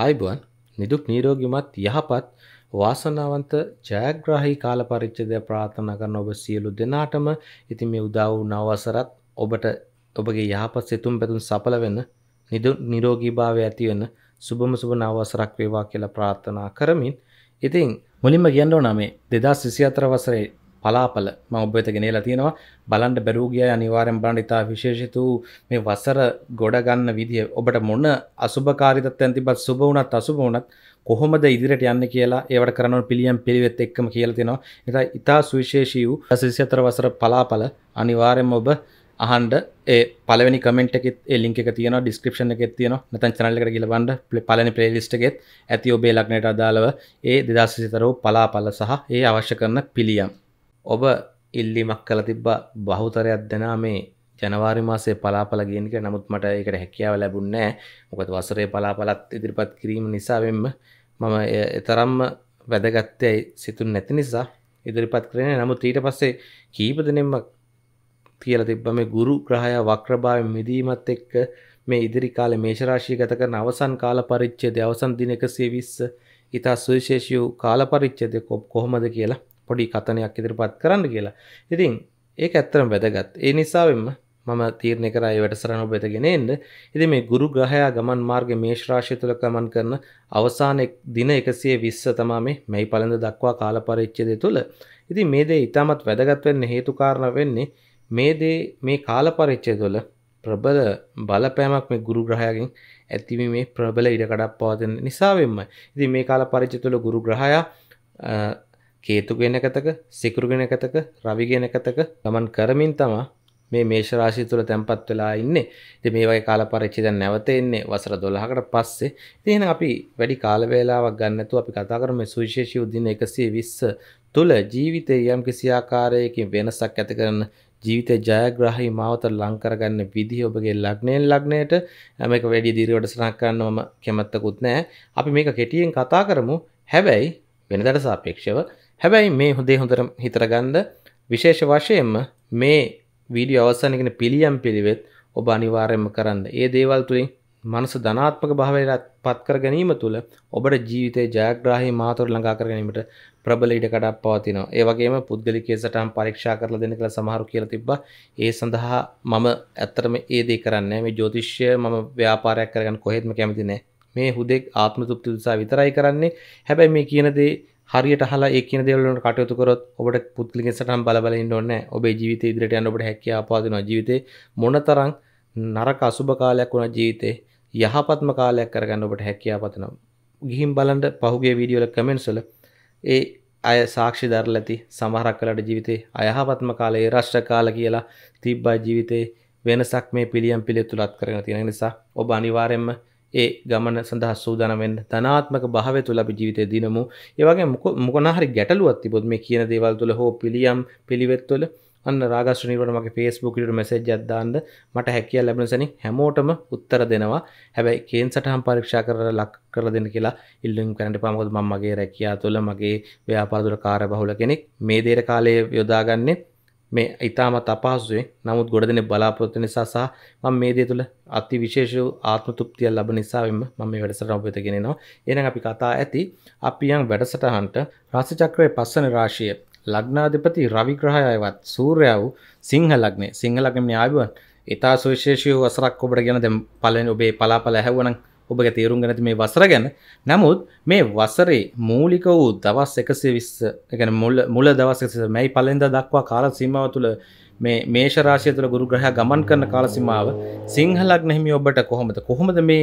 ආයිබුවන් නිදුක් නීරෝගිමත් යහපත් වාසනාවන්ත ජයග්‍රාහි කාල පරිච්ඡේදය ප්‍රාර්ථනා කරන ඔබ සියලු දෙනාටම ඉතින් මේ උදා වූ නව වසරත් ඔබට ඔබගේ යහපත් සිතුම් පැතුම් සඵල වෙන නිරෝගීභාවය ඇති වෙන සුබම සුබ නව වසරක් වේවා කියලා ප්‍රාර්ථනා කරමින් ඉතින් මුලින්ම කියන්න ඕන මේ 2024 වසරේ පලාපල ම ඔබත ගෙනලා තියෙනවා බලන්ට බැරූගිය අනිවාරෙන් බලන්ට ඉතා විශේෂිතු මේ වසර ගොඩගන්න විදිහ ඔබට මොන අසුභකාරිතත්යන් තිබත් සුබ වුණත් අසුබ වුණත් කොහොමද ඉදිරිට යන්න කියලා ඒවට කරනව පිළියම් පිළිවෙත් එක්කම කියල තිෙනවා එතා ඉතා සුවිශේෂී වූ සිසිතර වසර පලාපල අනිවාරෙන් ඔබ අහන්ඩ ඒ පලවනි කමෙන්ට එකෙත් එලින්ක තියන ඩිස්ක්‍රපෂන එකෙත් තියන නැතන් චනල්ලක කියලබන්ඩ පලනි ප්‍රේලිස්ට්ගෙත් ඇති ඔබේ ලක්නයට අදාළව ඒ දෙදස්සිතරෝ පලාපල සහ ඒ අවශ්‍ය කරන පිළියම් ඔබ ඉල්ලිමක් කළ තිබ්බ බහුතරයක් දෙනා මේ ජනවාරි මාසේ පලාපල ගේනක නමුත් මට එකට හැකියාව ලැබුන්නෑ මොකද වසරේ පලාපලත් ඉදිරිපත් කිරීම නිසාවෙන්ම මම එතරම්ම වැදගත්තයයි සිතුන් නැති නිසා ඉදිරිපත් කරන නමුත් ඊට පස්සේ කීපදනෙම කියල තිබ්බ මේ ගුරු ග්‍රහය වක්‍රභාව මිදීමත් එක්ක මේ ඉදිරි කාල මේශරාශී ගත කරන අවසන් කාල පරිච්චේද අවසන් දින එකසේ විස්ස ඉතා සුවිශේෂයූ කාල පරිච්චේද කොප් කොහොමද කියලා පොඩි කතනයක් ඉදිරිපත් කරන්න කියලා ඉතින් ඒක ඇත්තරම් වැදගත් ඒ නිසාවෙන්ම මම තීරණය කරයි වැඩසරන ඔබෙතගෙන එන්න ඉති මේ ගුරු ග්‍රහයා ගමන් මාර්ග මේශ්‍රාශය තුළ ගමන් කරන අවසාන දින එකසිය විස්ස තමා මේ මැයි පලඳ දක්වා කාලපරිච්චදය තුළ ඉති මේ දේ ඉතාමත් වැදගත්වවෙන්න හේතුකාරණ වෙන්නේ මේ දේ මේ කාලපරිච්චය තුළ ප්‍රබල බලපෑමක් මේ ගුරු ග්‍රහයගෙන් ඇතිවීම මේ ප්‍රබල ඉඩකඩක් පවතින නිසාවෙන්ම ඉති මේ කාල පරිච්ච තුළ ගුරු ග්‍රහයා කේතුගෙනකතක සිකුරුගෙනකතක රවිගෙනකතක ගමන් කරමින් තමා මේ මේෂරාශී තුළ තැන්පත් වෙලා ඉන්නේ ඉතින් මේ වගේ කාල පරිච්ඡේද නැවත එන්නේ වසර 12කට පස්සේ ඉතින් එහෙනම් අපි වැඩි කාල වේලාවක් ගන්න නැතුව අපි කතා කරමු සුවිශේෂී උදින 120 තුළ ජීවිතයේ යම් කිසි ආකාරයකින් වෙනසක් ඇති කරන ජීවිතය ජයග්‍රහහි මාවත ලංකරගන්න විදිහ ඔබගේ ලක්නයෙන් ලක්නයට ඇමක වැඩි දිරිවට සනක් කරන්න මම කැමත්තකුත් නෑ අපි මේක කෙටියෙන් කතා කරමු හැබැයි වෙනදට සාපේක්ෂව හැබැයි මේ හොදේ හොඳර හිතරගන්ද විශේෂ වශයෙන්ම මේ වීඩිය අවසානගෙන පිළියම් පිළිවෙත් ඔබ අනිවාරයම කරන්න ඒ දේවල් තුළින් මනස ධනාත්මක භාවයට පත්කර ගැනීම තුළ ඔබට ජීවිතය ජයග්‍රාහි මාතොර ලඟා කරගැනීමට ප්‍රබල ඉඩ කඩක් පවතිනවා ඒ වගේම පුද්ගලිකය සටම් පරීක්ෂා කරලා දෙන කළ සමහරු කියලා තිබ්බා ඒ සඳහා මම ඇත්තටම ඒ දේ කරන්නේ මේ ජ්‍යොතිෂය මම ව්‍යාපාරයක් කරගන්න කොහෙත්ම කැමති නෑ මේ හුදෙක් ආත්ම තෘප්ති උදෙසා විතරයි කරන්නේ හැබැයි මේ කියන දේ හරියට හලා ඒ කියන දෙවලට කටයුතු කරොත් ඔබට පුද්ගලිකෙන් සටහන් බලබල ඉන්න ඕනේ. ඔබේ ජීවිතේ ඉදිරියට යන්න ඔබට හැකියාව පාදිනවා. ජීවිතේ මොනතරම් නරක අසුබ කාලයක් වුණා ජීවිතේ යහපත්ම කාලයක් කරගන්න ඔබට හැකියාව පතනවා. ගිහින් බලන්න පහුගිය වීඩියෝ වල කමෙන්ට්ස් වල ඒ අය සාක්ෂි දරලා ඇති සමහරක් කලට ජීවිතේ අයහපත්ම කාලේ රෂ්ට කාල කියලා තිබ්බා ජීවිතේ වෙනසක් මේ පිළියම් පිළිතුලත් කරගෙන තියෙන නිසා ඔබ අනිවාර්යයෙන්ම ඒ ගමන සඳහා සූදානමෙන් ධනාත්මක භාවය තුළ අපි ජීවිතය දිනමු ඒවගේ මොක මොකනහරි ගැටලුවත් තිබොත් මේ කියන දේවල් තුළ හෝ පිළියම් පිළිවෙත් තුළ අන්න රාගශ්‍රනීවට මගේ ෆේස්බුකට මැසේජ් අදදාන්න මට හැකිය ලැබෙනසනි හැමෝටම උත්තර දෙනවා හැබැයි කේන් සටහම් පරීක්ෂා කර ලක් කර දෙන්න කියලා ඉල්ලුම් කරට පාමකොත් මගේ රැකයා තුළ මගේ ව්‍යාපාදුර කාර බහුල කෙනෙක් මේ දේර කාලය යොදාගන්නේ මේ ඉතාමත් අපහසුවේ නමුත් ගොඩ දෙනෙක් බලාපොරොත්තු නිසා සහ මම මේ දේ තුළ අති විශේෂ ආත්ම තෘප්තිය ලැබෙන නිසාවෙම මම මේ වැඩසටහන ඔබ වෙත ගෙනෙනවා. එහෙනම් අපි කතා ඇති අපි යම් වැඩසටහනට රාශි චක්‍රයේ පස්වන රාශිය ලග්නාධිපති රවි ග්‍රහයවත් සූර්යයා වූ සිංහ ලග්නේ සිංහ ලග්නේ ආවිවන් ඊතා සුවිශේෂී වසරක් ඔබට ගැන දැන් පළවෙනි ඔබේ පලාපල ඇහුවනම් ඔබ තේරුම් ගැති මේ වසර ගැන නමුත් මේ වසරේ මූලික වූ දවස් එකසේ විස්ස ගැන මුල් මුල දවස මැයි පලෙන්ද දක්වා කාල සීමාව තුළ මේ මේෂරාශය තුළ ගුරුග්‍රහ ගමන් කරන කාලසිමාව සිංහලක් නැහිමි ඔබට කොහොමද කොහොමද මේ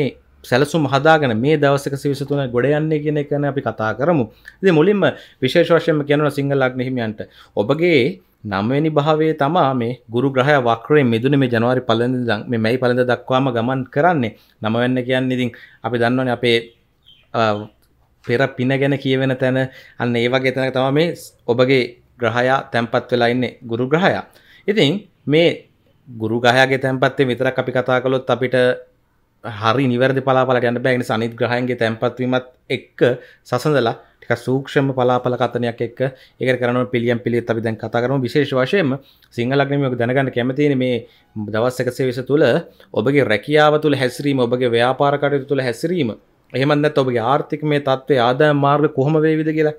සැලසුම් හදාගෙන මේ දවසක සිවිසතුන ගොඩ යන්නේ කියන එකන අපි කතා කරමු ඉති මුලින්ම විශේෂවශයම කියනව සිංහලක් නහිමියන්ට ඔබගේ නම්වැනි භාවය තමා මේ ගුරු ග්‍රහය වක්‍රේ මිදුන මේ ජනවාරි පලඳ මේ මැයි පලඳ දක්වාම ගමන් කරන්නේ නමවැන්න කියන්න ඉතින් අපි දන්නවන අපේ පෙර පින ගැන කියවෙන තැන අන්න ඒ වගේ තැන තම මේ ඔබගේ ග්‍රහයා තැන්පත් වෙලා ඉන්නේ ගුරු ග්‍රහයා ඉතින් මේ ගුරු ගහයාගේ තැන්පත්තේ විතරක් අපි කතා කළොත් අපිට හරි නිවැරදි පලාපලට යන්න බෑ නිසා අනිත් ග්‍රහයන්ගේ තැන්පත්වීමත් එක්ක සසඳලා එක සූක්ෂම පලාපල කතනයක් එක් එක කරන පිළියම් පිළිත් අපි දැන් කතා කරම විශේෂ වශයෙන් සිංහලක්නමයක දැනගන්න කැමතින මේ දවස් එකසේ වෙස තුළ ඔබගේ රැකියාව තුළ හැසිරීම ඔබගේ ව්‍යාපාරකටයු තුළ හැසිරීම එහමන්න ඔබගේ ආර්ථික මේ තත්වේ ආදාය මාර්ග කොහොම වේවිද කියලා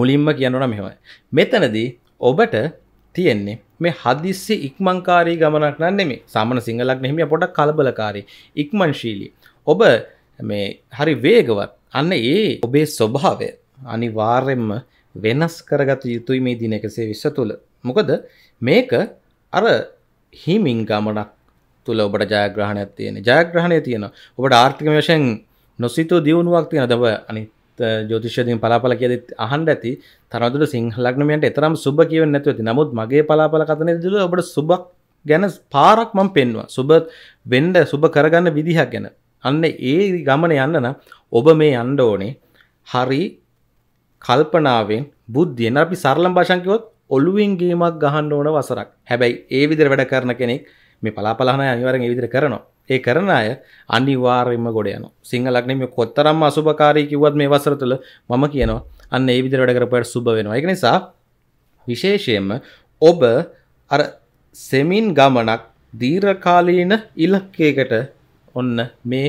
මුලින්ම කියන්නන මෙහමයි මෙතනදී ඔබට තියෙන්නේ මේ හදිස්සි ඉක්මංකාරී ගමනක් නන්නෙමේ සාමන සිංහලක් නෙහිමිය පොඩක් කලබලකාරී ඉක්මංශීලී ඔබ මේ හරි වේගවත් අන්න ඒ ඔබේ ස්වභාවය අනිවාර්යෙන්ම වෙනස් කරගත යුතුයි මේ දින එකසේ විශ්ව තුළ මොකද මේක අර හිමින් ගමනක් තුළ ඔබට ජයග්‍රහණයක් තියෙන ජයග්‍රහණය තියෙන ඔබට ආර්ථික වශයෙන් නොසිතූ දියුණුවක් තියෙන දව අනිත් ජෝතිෂ්‍යදින් පලාපල කියද අහන්ඩ ඇති තරදුර සිංහලක්නමට එතරම් සුබ කියව නැතුව ඇති නමුත් මගේ පලාපල කතන දිල ඔබට සුබක් ගැන පාරක් මම පෙන්වා සුබ වෙන්ඩ සුබ කරගන්න විදිහක් ගැන අන්න ඒ ගමන යන්න නම් ඔබ මේ යන්න ඕනේ හරි කල්පනාවෙන් බුද්ධියෙන් අපි සරලම් භාෂාවෙන් කිව්වොත් ඔළුවෙන් ගේමක් ගහන්න ඕන වසරක්. හැබැයි ඒ විදිහට වැඩ කරන කෙනෙක් මේ පලාපලහන අනිවාර්යෙන් ඒ විදිහට කරනවා. ඒ කරන අය අනිවාර්යයෙන්ම ගොඩ යනවා. සිංහලක් නෙමෙයි කොතරම්ම අසුබකාරී කිව්වත් මේ වසර තුළ මම කියනවා අන්න ඒ විදිහට වැඩ කරපුවාට සුබ වෙනවා. ඒක නිසා විශේෂයෙන්ම ඔබ අර සෙමින් ගමනක් දීර්ඝකාලීන ඉලක්කයකට ඔන්න මේ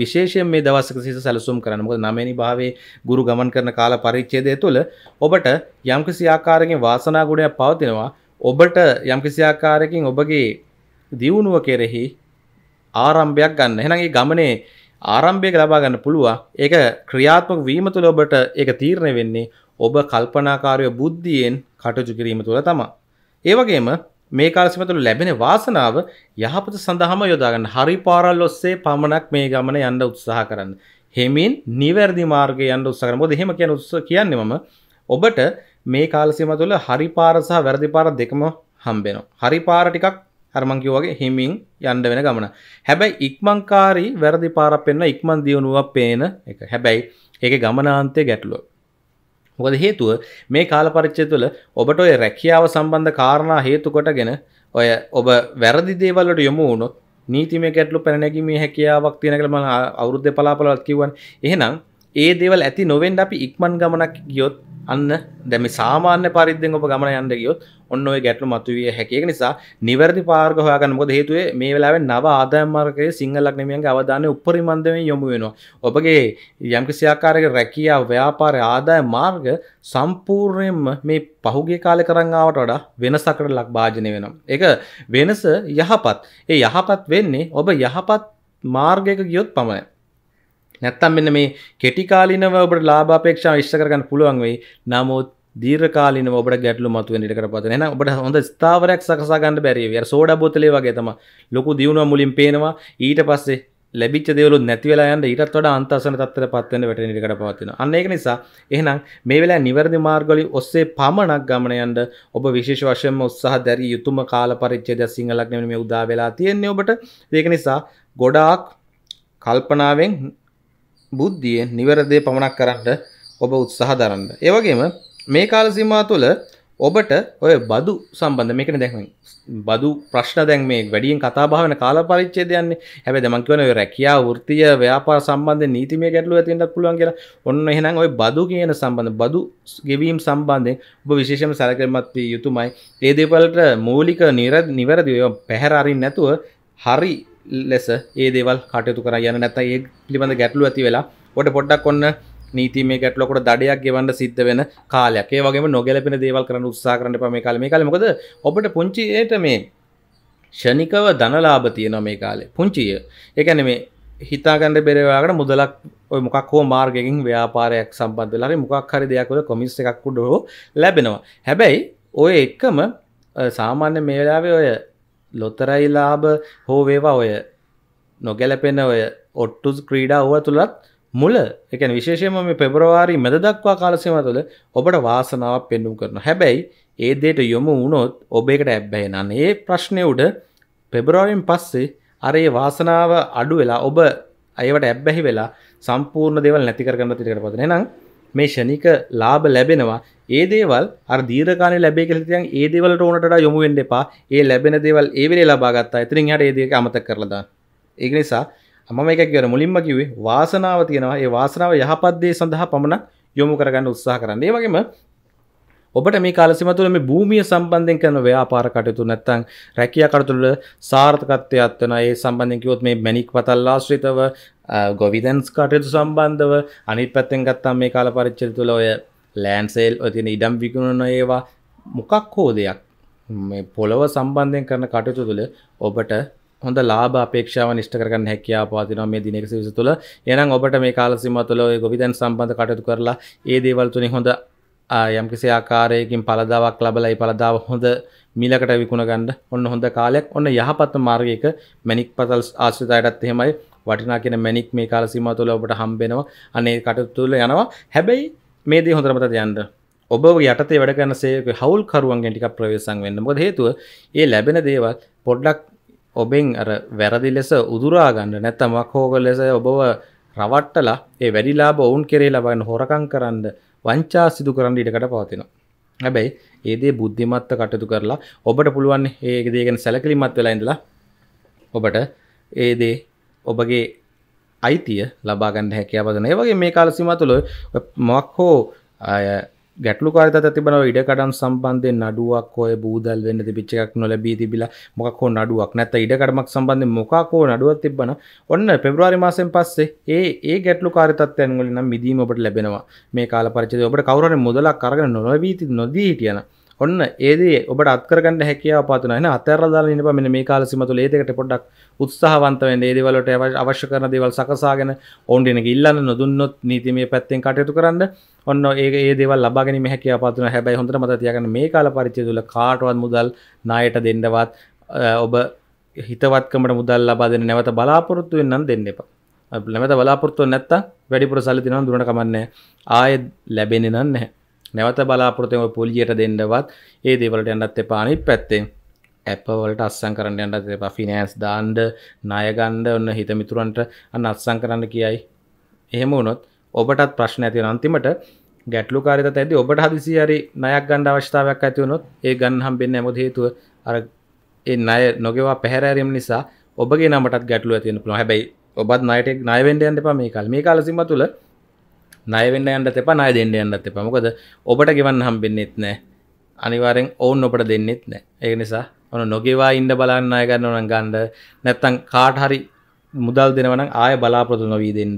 විශේෂයෙන් මේ දවසක සිට සැලසුම් කරන්න මොකද නවවෙනි භාවයේ ගුරු ගමන් කරන කාල පරිච්ඡේදය තුළ ඔබට යම්කිසි ආකාරයකින් වාසනා ගුණයක් පවතිනවා ඔබට යම්කිසි ආකාරයකින් ඔබගේ දියුණුව කෙරෙහි ආරම්භයක් ගන්න. එහෙනම් මේ ගමනේ ආරම්භයක ලබා ගන්න පුළුවන්. ඒක ක්‍රියාත්මක වීම තුළ ඔබට ඒක තීරණය වෙන්නේ ඔබ කල්පනාකාරී බුද්ධියෙන් කටයුතු කිරීම තුළ තමයි. ඒ වගේම මේ කාලසිමතුළ ලැබෙන වාසනාව යහපත සඳහාම යොදාගන්න හරි පාරල් ඔස්සේ පමණක් මේ ගමන යන්න උත්සාහ කරන්න. හෙමින් නිවැරදි මාර්ගය යන්න උත්සාහ කරන්න. මොකද එහෙම කියන උත්ස කියන්නේ මම ඔබට මේ කාලසීම තුළ හරි පාර සහ වැරදි පාර දෙකම හම්බෙනවා. හරි පාර ටිකක් හරමංකි වගේ හිමින් යන්න වෙන ගමන. හැබැයි ඉක්මංකාරී වැරදි පාරක් පෙන්න ඉක්මන් දියුණුවක් පේන එක. හැබැයි ඒකේ ගමනාන්තයේ ගැටලුව. මොකද හේතුව මේ කාලපරිච්චය තුළ ඔබට ඔය රැකියාව සම්බන්ධ කාරණා හේතුකොටගෙන ඔය ඔබ වැරදි දේවල්ලට යොමු වුණොත් නීතිමය ගැටලු පැනනැගීමේ හැකියාවක් තියෙන කියලා මම අවුරුද්දේ පලාපලවත් කිව්වනේ. එහෙනම් ඒ දෙවල් ඇති නොවෙන්ඩ අපි ඉක්මන් ගමනක් ගියොත් අන්න දැම සාමාන්‍ය පරිද්දෙන් ඔප ගමන යන්න ගියොත් ඔන්න ඔය ගැටලු මතුවිය හැකිය නිසා නිවැරදි පාර්ග හොයාගන්න මොද හේතුවේ මේ වෙලාවෙ නව ආදායම්මාර්කය සිංහලක් නමියන්ගේ අවධානය උපරිමන්දම යොමු වෙනවා ඔබගේ යම්කිසියාකාරක රැකියාව ව්‍යාපාරය ආදාය මාර්ග සම්පූර්ණයෙන්ම මේ පහුගේ කාලෙ කරංාවට වඩා වෙනසකට ලක් භාජනය වෙනම් එක වෙනස යහපත් ඒ යහපත් වෙන්නේ ඔබ යහපත් මාර්ගයක ගියොත් පමණයි නැත්තම් මෙන්න මේ කෙටිකාලිනව ඔබට ලාභාපේක්ෂාව ඉෂ්ට කරගන්න පුළුවන් වෙයි. නමුත් දීර්ඝකාලින ඔබට ගැටලු මතුවෙන ඉඩ කරපත නැහැ. ඔබට හොඳ ස්ථාවරයක් සකසා ගන්න බැරි වෙයි. අර සෝඩා බෝතලේ වගේ තමයි. ලොකු දියුණුවක් මුලින් පේනවා. ඊට පස්සේ ලැබිච්ච දේවලුත් නැති වෙලා යන්න ඊටත් වඩා අන්තසන තත්ත්වයට පත් වෙන්න වැටෙන ඉඩකට පවතින. අන්න ඒක නිසා එහෙනම් මේ වෙලාවේ නිවැරදි මාර්ගවලින් ඔස්සේ පමණක් ගමන යන්න ඔබ විශේෂ වශයෙන්ම උත්සාහ දැරිය යුතුම කාල පරිච්ඡේදය සිංහලක් නෙමෙයි මේ උදා වෙලා තියෙන්නේ ඔබට. ඒක නිසා ගොඩාක් කල්පනාවෙන් බුද්ධියෙන් නිවැරදේ පමණක් කරන්න ඔබ උත්සාහ දරන්න. ඒ වගේම මේ කාල සීමාව තුළ ඔබට ඔය බදු සම්බන්ධ මේකන දැක්ම බදු ප්‍රශ්න දැන් මේ වැඩියෙන් කතාභාවන කාල පරිච්චේදයන්නේ හැබ දමංකිවන රැකයා ෘතිය ව්‍යාපා සම්බන්ධ නීතිමය ගැටලුව ඇතින්නක් පුළුවන් කියලා ඔන්න එහෙනම් ඔය බදු කියන සම්බන්ධ බදු ගෙවීම් සම්බන්ධයෙන් ඔබ විශේෂම සැලකරමත් වී යුතුමයි ඒදේපලට මූලික නිර නිවැරදිව පැහැරරින් නැතුව හරි ලෙස ඒ දේවල් කටයුතු කර යන නැත ඒ පිළිබඳ ගැටලු ඇති වෙලා ොට පොඩ්ඩක් ඔන්න නීති මේ ගැටලොකට දඩයක් ගෙවන්න සිද්ධ වෙන කාලයක් ඒ වගේ නොගැලපෙන දේවල් කරන උත්සා කරන්න පම කාල මේ කාල මොකද ඔබට පුංචියට මේ ෂණිකව ධනලාභ තියෙන මේ කාලේ පුංචිය ඒැන මේ හිතාගන්න බෙරවාකට මුදලක් ඔය මොකක් හෝ මාර්ගකින් ව්‍යාපාරයක් සම්බන්ධ ලරි මොකක් හරි දෙයක්කොද කොමිස් එකක් උඩ හෝ ලැබෙනවා හැබැයි ඔය එක්කම සාමාන්‍ය මේලාවේ ඔය ලොතරයි ලාභ හෝ වේවා ඔය නොගැලපෙන ඔය ඔට්ටුස් ක්‍රීඩා හුව තුළත් මුල එකන විශේෂයම මේ පෙබරවාරි මෙද දක්වා කාලසම තුළ ඔබට වාසනාවක් පෙන්නුම් කරන හැබැයි ඒ දේට යොමු වුණොත් ඔබේකට ඇබ්බැයි නන්න ඒ ප්‍රශ්නය උඩ පෙබරවාරෙන් පස්සේ අරේ වාසනාව අඩු වෙලා ඔබ අයවට ඇබ්බැහි වෙලා සම්පූර්ණ දෙවල් නැතිකරගන්න තිරකට පතන නම් මේ ෂනික ලාභ ලැබෙනවා ඒ දේවල් අර දීර්ඝකාලේ ලැබෙයි කියලා හිතන් ඒ දේවල්ට ඕනට වඩා යොමු වෙන්න එපා. ඒ ලැබෙන දේවල් ඒ වෙලේ ලබා ගත්තා. එතනින් එහාට ඒ දේක අමතක කරලා දාන්න. ඒක නිසා මම එක කියර මුලින්ම කිවේ වාසනාව තියෙනවා ඒ වාසනාව යහපත්දේ සඳහා පමණක් යොමු කරගන්න උත්සාහ කරන්න ඒ වගේම ඔබට මේ කාලසිම තුළ මේ භූමිය සම්බන්ධයෙන් කරන ව්‍යාපාර කටයුතු නැත්නම් රැකියා කටයුතුවල සාර්ථකත්වයක් වෙන ඒ සම්බන්ධයෙන් කිව්වොත් මේ මැණික් පතල් ආශ්‍රිතව ගොවිදැන්ස් කටයුතු සම්බන්ධව අනිත් පැත්තෙන් ගත්තාම මේ කාල පරිච්ඡේදය තුළ ඔය ලෑන්ඩ් සේල් ඔය තියෙන ඉඩම් විකුණන ඒවා මොකක් හෝ දෙයක් මේ පොළව සම්බන්ධයෙන් කරන කටයුතු තුළ ඔබට හොඳ ලාබ අපේක්ෂාව නිෂ්ට කරගන්න හැකියාව පවතිනවා මේ දිනක සිවිස තුළ. එහෙනම් ඔබට මේ කාලසීමාව තුළ ඔය ගොවිදැන් සම්බන්ධ කටයුතු කරලා ඒ දේවල් තුනේ හොඳ යම්කිසි ආකාරයකින් පළදාවක් ලබලයි පළදාව හොඳ මිලකට විකුණ ගන්න ඔන්න හොඳ කාලයක් ඔන්න යහපත් මාර්ගයක මැනික් පතල් ආශ්‍රිතයටත් එහෙමයි වටිනා කියන මැනික් මේ කාල සීමාව තුළ ඔබට හම්බෙනවා අනේ කටයුතු තුළ යනවා හැබැයි මේ දේ හොඳටම තද යන්න ඔබ යටතේ වැඩ කරන සේවක හවුල්කරුවන්ගෙන් ටිකක් ප්‍රවේශම් වෙන්න මොකද හේතුව ඒ ලැබෙන දේවල් පොඩ්ඩක් ඔබෙන් අර වැරදි ලෙස උදුරා ගන්න නැත්නම් වක්හෝග ලෙස ඔබව රවට්ටලා ඒ වැඩි ලාභ ඔවුන් කෙරේ ලබන්න හොරකම් කරන්න වංචා සිදු කරන්න ඉඩකට පවතිනවා. හැබැයි ඒ දේ බුද්ධිමත්ව කටයුතු කරලා ඔබට පුළුවන් ඒ දේ ගැන සැලකිලිමත් වෙලා ඉඳලා ඔබට ඒ දේ ඔබගේ අයිතිය ලබා ගන්න හැකියාව දෙන. ඒ වගේ මේ කාල සීමාව තුළ මොක් හෝ ගැටලුකාරත තිබන ඉඩකටම් සම්බන්ධයෙන් නඩුවක් ඔය බූදල් වෙන්න තිබිච්ච එකක් නොලැබී තිබිලා මොකක් හෝ නඩුවක් නැත්නම් ඉඩකඩමක් සම්බන්ධයෙන් මොකක් හෝ නඩුවක් තිබ්බන ඔන්න පෙබ්‍රවාරි මාසෙන් පස්සේ ඒ ඒ ගැටලුකාරී තත්ත්වයන් වලින් නම් මිදීම ඔබට ලැබෙනවා මේ කාල පරිච්ඡේදය ඔබට කවුරු හරි මුදලක් අරගෙන නොලැබී නොදී හිටියන ඔන්න ඒ දේ ඔබට අත්කරගන්න හැකියාව පාතුනා එහෙනම් අතහැරලා දාලා ඉන්න බෑ මෙන්න මේ කාල සීම තුළ ඒ දෙකට පොඩ්ඩක් උත්සාහවන්ත වෙන්න ඒ දේවල් වලට අවශ්‍ය කරන දේවල් සකසාගෙන ඔවුන් දෙනක ඉල්ලන්න නොදුන්නොත් නීතිමය පැත්තෙන් කටයුතු කරන්න ඔන්න ඒ දෙව ලබගෙන හැකි අපත්න හැබැයි හොඳට මත තියගන්න මේ කාල පරිච්චය තුළ කාටවත් මුදල් නායට දෙන්නවත් ඔබ හිතවත්කමට මුදල් ලබා දෙන නැවත බලාපොරොත්තු වෙන්නම් දෙන්න එපා නැවත බලාපොරොත්තු නැත්ත වැඩිපුර සල්ලි දෙනවා දුරට කමන්නේ ආයෙ ලැබෙන්නේ නැහැ නැවත බලාපොරොත්තුව පොලියට දෙන්නවත් ඒ දේවලට යන්නත් එපා අනිත් පැත්තෙන් ඇපවලට අස්සං කරන්න යන්නත් එපා ෆිනෑන්ස් දාන්න ණය ගන්න ඔන්න හිත මිතුරන්ට අන්න අත්සන් කරන්න කියයි එහෙම වුණොත් ඔබටත් ප්‍රශ්න ඇති අන්තිමට ගැටලු කාරිත ඇති ඔබට හදිසි හරි නයක් ගණ්ඩ අවශ්ථාවයක් ඇතිවනොත් ඒ ගන්න හම්බෙන් ඇමුද හේතුව අර ඒ අය නොගෙවා පැහැරෑරීම නිසා ඔබගේ නමටත් ගැටලු ඇතින පුළ හැබයි ඔබත් නයටෙක් නයවෙන්ඩයන්ට පම මේ කල් මේ කාලසිම තුළ නයවෙන්න යන්නට එප නය දෙන්න යන්නත් එප මොකද ඔබට ගෙවන්න හම්බෙන්න්නෙත් නෑ අනිවාරෙන් ඔවුන් ඔබට දෙන්නෙත් නෑ ඒ නිසා ඔන නොගෙවා ඉන්ඩ බලන්න අය ගන්න ඕන ගණ්ඩ නැත්තං කාට හරි මුදල් දෙනවන ආය බලාපොරොතු නොවී දෙන්න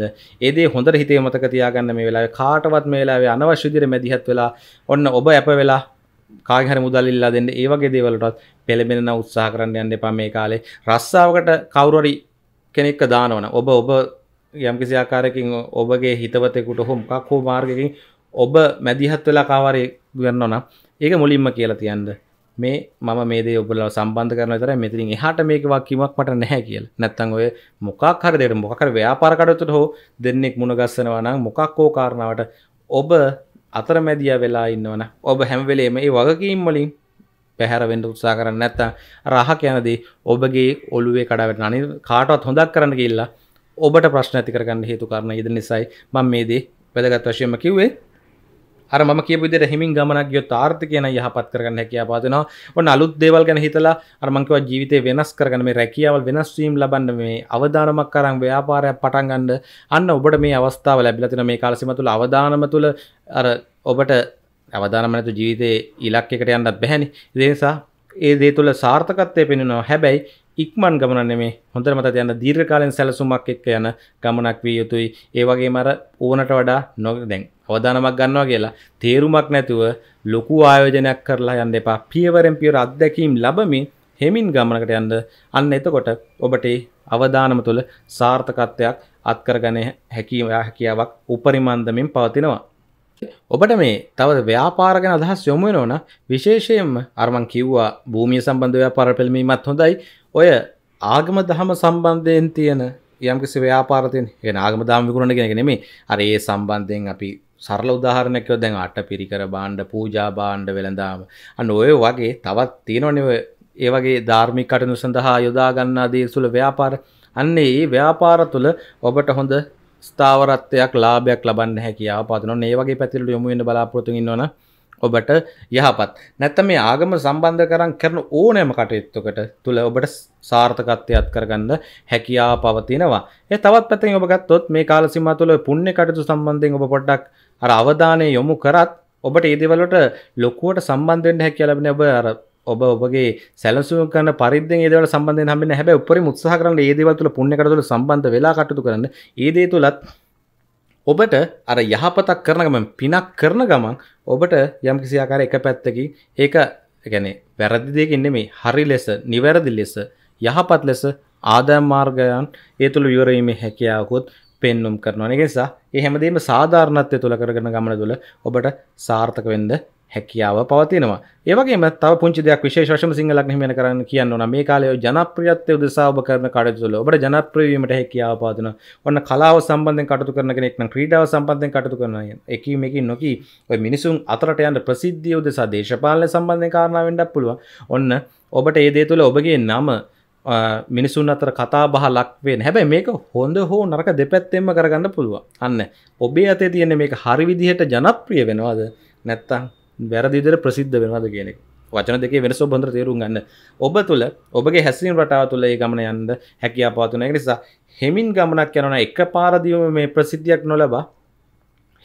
ඒදේ හොඳ හිතේ මතක තියාගන්න මේ වෙලා කාටවත් මේ වෙලාවේ අනවශ්‍යදිර මැදිහත් වෙලා ඔන්න ඔබ ඇප වෙලා කාගහර මුදල්ඉල්ලා දෙන්න ඒවගේ දේවලටත් පෙළබෙන උත්සාහ කරන්න යන්න එපා මේ කාලේ රස්සාාවකට කවුරරි කෙනෙක්ක දානවන ඔබ ඔබ යම්කිසි ආකාරකින් ඔබගේ හිතවතෙකුට හොම්කක් හෝ මාර්ගකින් ඔබ මැදිහත් වෙලා කාවාරය ගන්නවන ඒක මුලින්ම කියලා තියන්ද මේ මම මේදේ ඔබලා සම්බන්ධ කරන තර මෙතිරින් එහට මේක වක්කීමක් මට නැහැ කියල නැත්තන් ඔය මොකක් හරදයට මොකර ව්‍යාපාරකටතුට හෝ දෙන්නෙක් මුණගස්සනවනම් මොකක්කෝ කාරණාවට ඔබ අතර මැදිය වෙලා ඉන්නවන ඔබ හැම්වෙලේම ඒ වගකීම් වලින් පැහැරවෙන්ට උත්සා කරන්න නැත්ත රහ යනදී ඔබගේ ඔලුවේ කඩාවට අනි කාටවත් හොඳක් කරන්න කියල්ලා ඔබට ප්‍රශ්න ඇති කරගන්න හේතු කරන ඉද නිසයි මං මේදේ වැදගත් වශයම කිව්වේ අර ම කියපුද හිමින් ගමනක් ගයොත් ආර්ථ කියන යහපත් කරගන්න හැකිය පාදනවා ඔන්න අලුත් දේවල් ගැන හිතලා අරමංකව ජීවිතය වෙනස් කරගන මේ රැකියාවල් වෙනස්වීම් ලබන්න මේ අවධානමක් කරම් ව්‍යාපාරයක් පටන්ගන්න අන්න ඔබට මේ අවස්ථාව ලැබිලතින මේ කාලසිම තුළ අවධානම තුළ අර ඔබට අවධානමනතු ජීවිතය ඉලක්කකට යන්නත් බැහැනි දේසා ඒ දේ තුළ සාර්ථකත්වය පෙනෙනවා හැබැයි ඉක්මන් ගමන නෙමේ හොඳට මතක තියන්න දීර්ඝකාලීන සැලසුමක් එක්ක යන ගමනක් විය යුතුයි. ඒ වගේම අර ඕනට වඩා නොක දැන් අවධානමක් ගන්නවා කියලා තේරුමක් නැතුව ලොකු ආයෝජනයක් කරලා යන්න එපා. පියවරෙන් පියවර අත්දැකීම් ලැබමින් හෙමින් ගමනකට යන්න අන්න එතකොට ඔබට අවධානම තුළ සාර්ථකත්වයක් අත්කරගන හැකියාවක් උපරිමන්දමින් පවතිනවා. ඔබට මේ තව ව්‍යාපාර ගැන අදහස් යොමු වෙනවන විශේෂයෙන්ම අරමන් කිව්වා භූමිය සම්බන්ධ ව්‍යාපාර පෙළමීමත් හොඳයි ඔය ආගම දහම සම්බන්ධයෙන් තියෙන යම්කිසි ව්‍යාපාරතින් ඒ ආගම දාම විකුණන කෙනෙක් නෙමේ අර ඒ සම්බන්ධයෙන් අපි සරල උදාහරණයකව දැන් අට පිරිකර බාණ්ඩ පූජා බාණ්ඩ වෙළඳාම අන්න ඔය වගේ තවත් තියෙනවනේ ඒ වගේ ධාර්මික කටයුතු සඳහා යොදා ගන්නා දේ සුළු ව්‍යාපාර අන්න ඒ ව්‍යාපාර තුළ ඔබට හොඳ ස්ථාවරත්වයක් ලාභයක් ලබන්න හැකියාව පතනවා මේ වගේ පැතිරට යොමු වෙන්න බලාපොරොත්තු වෙනවා ඔබට යහපත් නැත්ත මේ ආගම සම්බන්ධ කරන් කරන ඕනෑම කටයුත්තකට තුළ ඔබට සාර්ථකත්වයක් කරගන්න හැකියා පවතිනවා ඒ තවත් පැතිෙන් ඔබගත්තොත් මේ කාලසිම තුළ පුුණ්‍ය කටතු සම්බන්ධයෙන් ඔබ පොඩ්ඩක් අර අවධානය යොමු කරත් ඔබට ඒදවලට ලොකුවට සම්බන්ධෙන්ට හැකි ලබෙන ඔබ අර ඔබ ඔබගේ සැලසුම් කරන පරිද්දෙන් ඒ දේවල් සම්බන්ධයෙන් හැමෙන්න හැබැයි උපරිම උත්සාහ කරන ඒ දේවල් තුළ පුණ්‍ය කටයුතු සම්බන්ධ වෙලා කටයුතු කරන්න ඒ දේ තුලත් ඔබට අර යහපතක් කරන ගමන් පිනක් කරන ගමන් ඔබට යම්කිසිආකාර එක පැත්තකින් ඒක ගැන වැරදි දෙයකින් නෙමේ හරි ලෙස නිවැරදි ලෙස යහපත් ලෙස ආදායම් මාර්ගයන් ඒ තුළ විවරීමේ හැකියාවකුත් පෙන්නුම් කරනවා නිසා ඒ හැමදේම සාධාරණත්වය තුළ කරගෙන ගමන තුළ ඔබට සාර්ථක වෙන්න හැකියාව පවතිනවා ඒවගේ තව පුංචිදයක් විශේෂම සිංහලක් හිමෙන කරන්න කියන්න න මේ කාලය ජනප්‍රියත්ය උදෙසාාව කරන කටතුල ඔබට ජනප්‍රවීමට හැකියාව පාදන ඔන්න කලාව සම්බන්ධ කටතු කරන කෙනෙක් ක්‍රීඩාව සම්බන්ධය කටතු කරනය එකීමකින් නොකී ඔය මිනිසුන් අතරට යන්ට ප්‍රසිද්ධිය උදෙසා දේශපාලන සම්බන්ධය කාරණාවෙන්ඩක් පුළුව ඔන්න ඔබට ඒදේ තුළ ඔබගේ නම මිනිසුන් අතර කතා බහ ලක්වෙන් හැබැ මේක හොඳ හෝ නරක දෙපැත්තෙම කරගන්න පුළුව අන්න ඔබේ අතේ තියෙන මේ හරි විදිහට ජනප්‍රිය වෙනවාද නැත්තං වැරදිදර ප්‍රසිද්ධ වෙනවාද කියෙනෙක් වචන දෙක වෙනස බඳ තේරුම් ගන්න ඔබ තුළ ඔබගේ හැසින් රටාව තුළ ඒ ගමන යන්න හැකියා පාතුනය නිසා හෙමින් ගමනක් යනන එක පාරදිවම මේ ප්‍රසිද්ධියක් නොලබා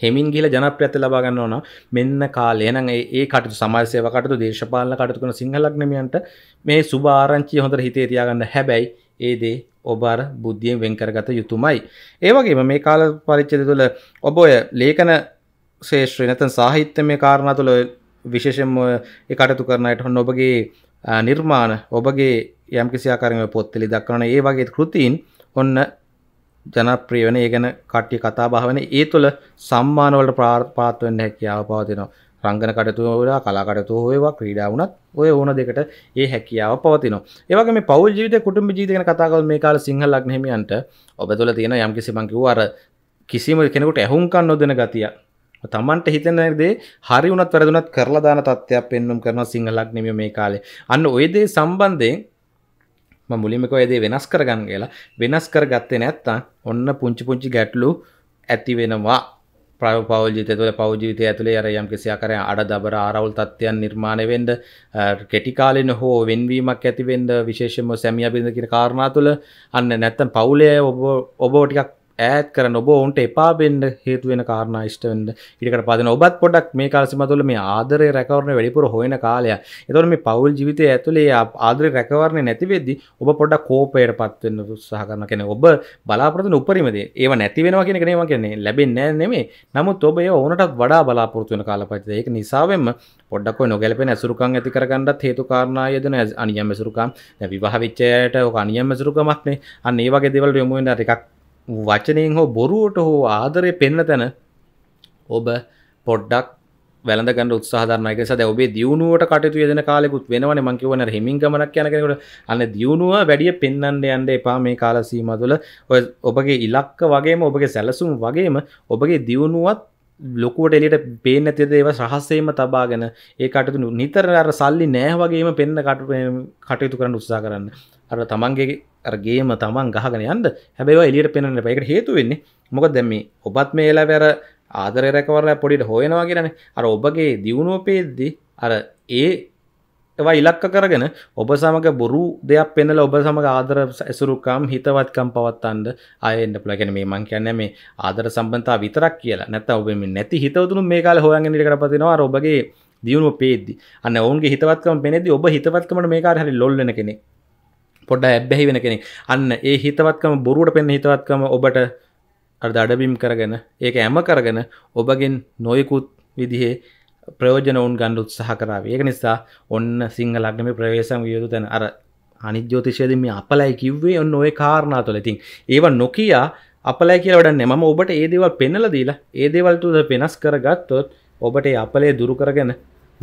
හෙමින් ගිල ජනප්‍රඇත ලබාගන්න ඕන මෙන්න කාලයන ඒ කට සමාසයකට දේශපාල කටතුන සිංහලක්නමියන්ට මේ සුභාරංචි හොඳ හිතේ තියාගන්න හැබැයි ඒදේ ඔබාර බුද්ධියෙන් වෙන්කරගත යුතුමයි ඒවගේම මේ කාල පරිච්චද තුළ ඔබ ඔය ලේකන ශේෂ්‍රය නැතන් සාහිත්‍ය මේ කාරණා තුළ විශේෂෙන් ඒ කටතු කරනයට හොන්න ඔබගේ නිර්මාණ ඔබගේ යම් කිසියාකාරම පොත්තලි දක්වන ඒ වගේ කෘතින් ඔන්න ජනප්‍රිය වෙන ඒ ගැන කට්ටිය කතා බහ වෙන ඒ තුළ සම්මානවලට පාත් වෙන්න හැකියාව පවතිනවා රංගන කටයුතු වල කලා කටයුතු වේවා ක්‍රීඩා වුණත් ඔය ඕන දෙකට ඒ හැකියාව පවතිනවා ඒ වගේ මේ පෞල් ජීවිතය kuటుంba ජීවිතය ගැන කතා කරලා මේ කාලේ සිංහල ලග්න හිමියන්ට ඔබ තුළ තියෙන යම්කිසි මං කිව්වා අර කිසිම කෙනෙකුට ඇහුම්කන් නොදෙන ගතිය තමන්ට හිතනදේ හරි වුණත් වැරදුනත් කරලා දාන තත්ත්වයක් පෙන්වුම් කරනවා සිංහලක් නෙමෙයි මේ කාලේ. අන්න ওই දේ සම්බන්ධයෙන් මම මුලින්ම කෝ ඒ දේ වෙනස් කරගන්න කියලා. වෙනස් කරගත්තේ නැත්තම් ඔන්න පුංචි පුංචි ගැටලු ඇති වෙනවා. ප්‍රව පවල් ජීවිතය තුළ පව් ජීවිතය ඇතුළේ අර යම් කිසි ආකාරයක අඩ දබර ආරවුල් තත්ත්වයන් නිර්මාණය වෙන්න කෙටි කාලෙන හෝ වෙන්වීමක් ඇති වෙන්න විශේෂයෙන්ම සැමියා බිඳ කියන කාරණා තුළ අන්න නැත්තම් පවුලේ ඔබ ඔබ ටිකක් ඈත් කරන ඔබ ඔවුන්ට එපා වෙන්න හේතු වෙන කාරණා ඉෂ්ට වෙන්න. ඊටකට පදින ඔබත් පොඩ්ඩක් මේ කාල සීමාතුල මේ ආදරය රැකවරණ වැඩිපුර හොයන කාලය. ඒතකොට මේ පෞල් ජීවිතය ඇතුලේ ආදරය රැකවරණ නැති වෙද්දී ඔබ පොඩ්ඩක් කෝපයටපත් වෙන්න උත්සාහ කරන කෙනෙක්. ඔබ බලාපොරොත්තු වෙන උපරිම දේ. ඒව නැති වෙනවා කියන එක නෙවෙයි මම කියන්නේ. ලැබෙන්නේ නැහැ නෙමෙයි. නමුත් ඔබ ඒව ඕනටත් වඩා බලාපොරොත්තු වෙන කාලපරිච්ඡේදය. ඒක නිසාවෙන්ම පොඩ්ඩක් ඔය නොගැලපෙන ඇසුරුකම් ඇති කරගන්නත් හේතු කාරණා යෙදෙන අනියම් ඇසුරුකම්. දැන් විවාහ වෙච්චයට ඔක අනියම් ඇසුරුකමක් නේ. අන්න ඒ වගේ දේවල් යොමු වෙන එකක් වචනයෙන් හෝ බොරුවට හෝ ආදරය පෙන්න තැන ඔබ පොඩ්ඩක් වැලඳගන්න උත්සාහරනයක සද ඔබේ දියුණුවට කටතු යදන කාලෙකුත් වෙනවන මංකිවන හිමි ගමනක් යනකට අන්න දියුණුව වැඩිය පෙන්න්නට යන්ඩ එපා මේ කාලසීම තුළ ඔය ඔබගේ ඉලක්ක වගේම ඔබගේ සැලසුම් වගේම ඔබගේ දියුණුවත් ලොකුවට එලියට පේන ඇතිද ඒව සහස්සේම තබාගෙන ඒ කටතු නිතර අර සල්ලි නෑවගේම පෙන්න්න කටු කටයුතු කරන්න උත්සා කරන්න අර තමන්ගේ ගේම තමන් ගහගෙන යන්න හැබැවා එලියට පෙනන්න පැකට හේතු වෙන්නේ මොක දැම ඔබත් මේලා වැර ආදර රැකවරලා පොඩිට හොයනවා කියරන අර ඔබගේ දියුණෝපේද්දි අර ඒ ඒවා ඉලක්ක කරගෙන ඔබ සමඟ බොරු දෙයක් පෙන්නල ඔබ සමඟ ආදර ඇසුරුකම් හිතවත්කම් පවත්තන්ඩ අයෙන්ට පලගෙන මේ මං කියන්න මේ ආදර සම්බන්තා විතරක් කියලා නැත ඔබම නැති හිතවතුනු මේ කාල හොයගෙන කරපතිනවා ඔබගේ දියුණු පේද්දි අන්න ඔවන්ගේ හිතවත්කම පෙනෙදි ඔබ හිතවත්කමට මේ කාර හරි ලොල්ලන කෙනෙක් පොඩ ඇබ්බැහි වෙන කෙනෙ අන්න ඒ හිතවත්කම බොරුවට පෙන් හිතවත්කම ඔබට අඩබිම් කරගෙන ඒක ඇම කරගෙන ඔබගෙන් නොයකුත් විදිහේ ප්‍රයෝජන ඔවන් ගණ්ඩ උත්සාහ කරාව ඒක නිසා ඔන්න සිංහලක්නම ප්‍රවේශම් යුතු තැන අර අනිද්‍යෝතිශයදම අපලයි කිව්වේ ඔන්න ඔය කාරණා තුළ ඉතින් ඒව නොකයා අපලයි කියලවටන්න මම ඔබට ඒදේවල් පෙන්නල දීලා ඒදේවල්තුද පෙනස් කරගත්තොත් ඔබට අපලේ දුරුකරගෙන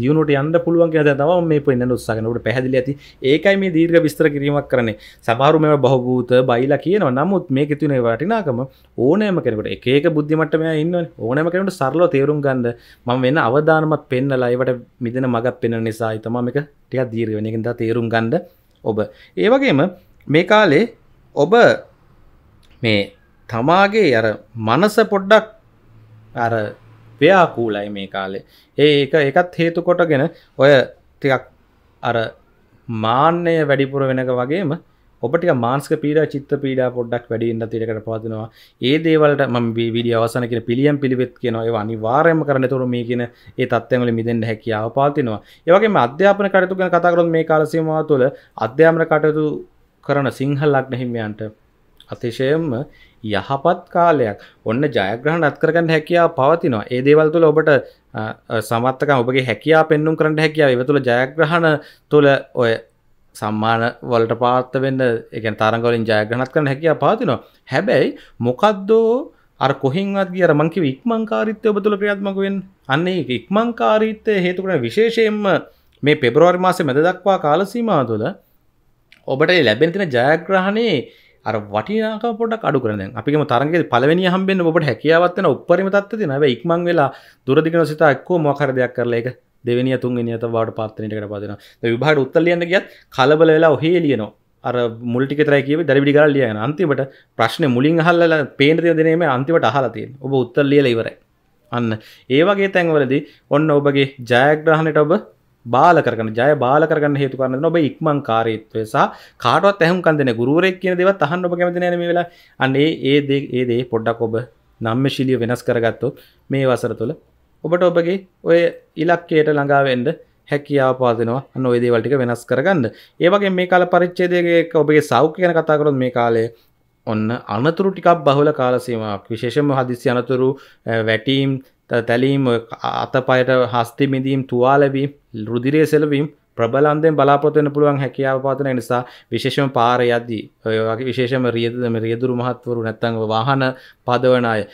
දියුණට යන්න පුළුවන් කියලා තම මේ පෙන්න්න උත්සාහනට පැහැදිලි ඇති ඒකයි මේ දීර්ඝ විස්තර කිරීමක් කරන්නේ සමහරු මේවා බහූත බයිලා කියනවා නමුත් මේක තුනේ වටිනාකම ඕනෑම කෙනෙකුට එක එක බුද්ධිමට්ටමය ඉන්නවනේ ඕනෑම කෙනෙකුට සරලව තේරුම් ගන්න මම වෙන අවධානමක් පෙන්නලා ඒවට මිදෙන මගක් පෙන්වන නිසා තමයි මේක ටිකක් දීර්ඝ වෙන එකෙන් තේරුම් ගන්න ඔබ ඒ වගේම මේ කාලේ ඔබ මේ තමාගේ අර මනස පොඩ්ඩක් අර ව්‍යාකූලයි මේ කාලේ ඒ ඒක එකත් හේතු කොටගෙන ඔය ටිකක් අර මාන්‍යය වැඩිපුර වෙනක වගේම ඔබට මාන්ස්ක පීඩ චිත්ත පීඩ පොඩ්ඩක් වැඩින්න තිරකට පවතිනවා ඒ දේවලට ම විඩිය අවසනක පිළියම් පිළිවෙත් කියෙන ඒ අනිවාර්යම කරන තුරු මේ කියන ඒ තත්වමල මිදෙන්ට හැකියාව පාතිනවා ඒවගේ අධ්‍යාපන කටතු ගැන කතාකරොත් මේ කාලසීමවා තුළ අධ්‍යාමන කටයුතු කරන සිංහල් ලක්න හිමියන්ට අතිශයම යහපත් කාලයක් ඔන්න ජයග්‍රහණ අත් කරගන්න හැකියාව පවතිනවා. ඒ දේවල් තුළ ඔබට සමත්තකම් ඔබගේ හැකියාව පෙන්눔 කරන්න හැකියාව ඒව තුළ ජයග්‍රහණ තුළ ඔය සම්මාන වලට පාත්ත වෙන්න ඒ කියන්නේ තරඟ වලින් ජයග්‍රහණත් කරන්න හැකියාව පවතිනවා. හැබැයි මොකද්දෝ අර කොහෙන්වත් ගිය අර මං කිව්ව ඉක්මන්කාරීත්වය ඔබ තුල ක්‍රියාත්මක වෙන්න. අන්න ඒ ඉක්මන්කාරීත්වය හේතු කරන විශේෂයෙන්ම මේ පෙබරවාරි මාසේ මැද දක්වා කාල සීමාව තුළ ඔබට ලැබෙන තියෙන ජයග්‍රහණේ අර වටිනාක පොට අඩු කරන අපිම තරගේ පලවනි හම්බෙන් ඔබට හැකියාවත්වන උපරිම තත්ති නව ඉක්මං වෙලා දුරදිගන සිත එක්කෝ මොකර දෙයක් කරලා එක දෙවනි තුන් නිත බවට පාත්තනයට කර පාදන විභාට උත්තලියන්න ගත් කලබල වෙලා ඔහේ ලියනවා අර මුල්ටික තරයි කියව දැරිඩි ගල් ලියන අන්තිමට ප්‍රශ්න මුලින් හල්ල පේන තියදනීම අන්තිමට අහලතිය ඔබ උත්තල් ලියල ඉවරයි අන්න ඒවගේ තැන්වලදී ඔන්න ඔබගේ ජයග්‍රහණයට ඔබ බාල කරගන්න ජය බාල කරගන්න හේතු කරන ඔබ ඉක්මන් කාරීත්වය සහ කාටවත් ඇහුම්කන් දෙන ගුරුවරයෙක් කියන දේවත් අහන්න ඔබ කැමති නැහැ මේ වෙලාව. අන්න ඒ ඒ දේ ඒ දේ පොඩ්ඩක් ඔබ නම්මශීලිය වෙනස් කරගත්තොත් මේ වසර තුල ඔබට ඔබගේ ඔය ඉලක්කයට ළඟා වෙන්න හැකියාව පාදනවා අන්න ඔය දේවල් ටික වෙනස් කරගන්න. ඒ වගේ මේ කාල පරිච්ඡේදයේ ඔබගේ සෞඛ්‍ය ගැන කතා කරොත් මේ කාලේ ඔන්න අනතුරු ටිකක් බහුල කාල සීමාවක් විශේෂයෙන්ම හදිස්සි අනතුරු වැටීම් තැලීම් අතපයට හස්ති මිදීම් තුවාලවීම් රුදිරය සෙලවීම් ප්‍රබලන්දෙන් බලාපොතෙන පුළුවන් හැකියාව පාතන නිසා විශේෂම පාර යද්දී ඔයගේ විශේෂම රියදම රියදුරු මහත්වරු නැත්තඟ වාහන පදවන අය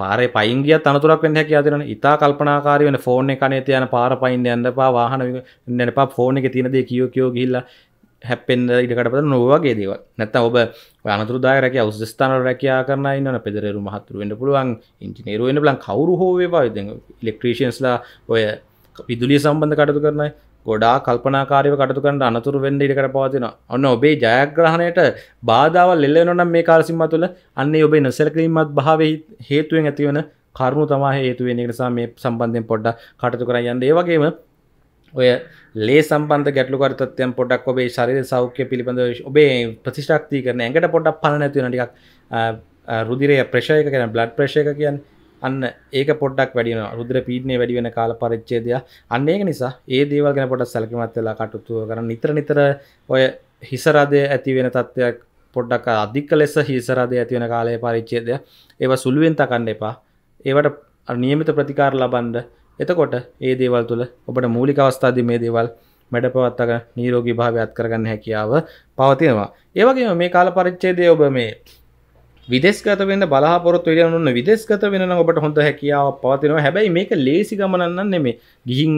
පාර පයින්ගිය තනතුරක් වෙන්න හැකි අතරන ඉතා කල්පනාකාරී වෙන ෆෝන් එකනේ තියන පාර පයින් යන්න එපා වාහන යන්න එපා ෆෝන් එකේ තියෙන දේ කියෝ කියෝ ගිහිල්ලා හැපෙන්ද ඉඩකටපත නොවගේ දේව නැත ඔබ අනතුරදායරක අවස්ථාන රැකයා කරන න්න පෙදරු මහතුරුවෙන්ට පුළුවන් ඉංජිනේරුවෙන් ලන් කවරු හෝවේවා ඉලෙක්ට්‍රීෂන්ස්ලා ඔය පිදුලිය සම්බන්ධ කටතු කරන ගොඩා කල්පනාකාරව කටතු කරන්න අනතුර වෙන්ඩ ඉඩකට පවතින ඔන්න ඔබේ ජයග්‍රහණයට බාධාවල් එල්ලනොනම් මේ කාල්සිම්ම තුළ අන්න ඔබේ නොසැලකිරීමත් භාව හේතුවෙන් ඇතිවන කරුණු තමා හේතුවෙන් නිසා මේ සම්බන්ධයෙන් පොඩ්ඩ කටතු කරයන්න ඒවගේම ඔය ලේ සම්බන්ධ ගැටලු කරතත්යන් පොඩක් ඔබේ ශරීර සෞඛ්‍ය පිළිබඳ ඔබේ ප්‍රතිශක්ති කරන ඇඟට පොඩක් පණ නැතිවෙන ටිකක් රුදිරය ප්‍රශය එක කියන බ්ලඩ් ප්‍රශය එක කියන්න අන්න ඒක පොඩ්ඩක් වැඩින රුදර පීඩනය වැඩි වෙන කාල පරිච්චේදය අන්න ඒක නිසා ඒ දේවල් ගැන පොඩක් සැලකිමත් වෙලා කටුතු කරන නිතර නිතර ඔය හිසරදය ඇති වෙන තත්ත්වයක් පොඩ්ඩක් අධික ලෙස හිසරදය ඇති වෙන කාලය පරිච්චේදය ඒව සුළුවෙන් තකන්න එපා ඒවට නියමිත ප්‍රතිකාර ලබන්ඩ එතකොට ඒ දේවල් තුළ ඔබට මූලික අවස්ථාදී මේ දේවල් මැඩ පවත්තක නීරෝගී භාවයත් කරගන්න හැකියාව පවතිනවා. ඒවගේ මේ කාල පරිච්චේදය ඔබ මේ විදෙස්ගත වෙන්න බලාපොරොත් වෙන ඔන්න විදෙස්ගත වෙන ඔබට හොඳ හැකියාව පවතිනවා හැබැයි මේක ලේසි ගමනන්න නෙමේ ගිහින්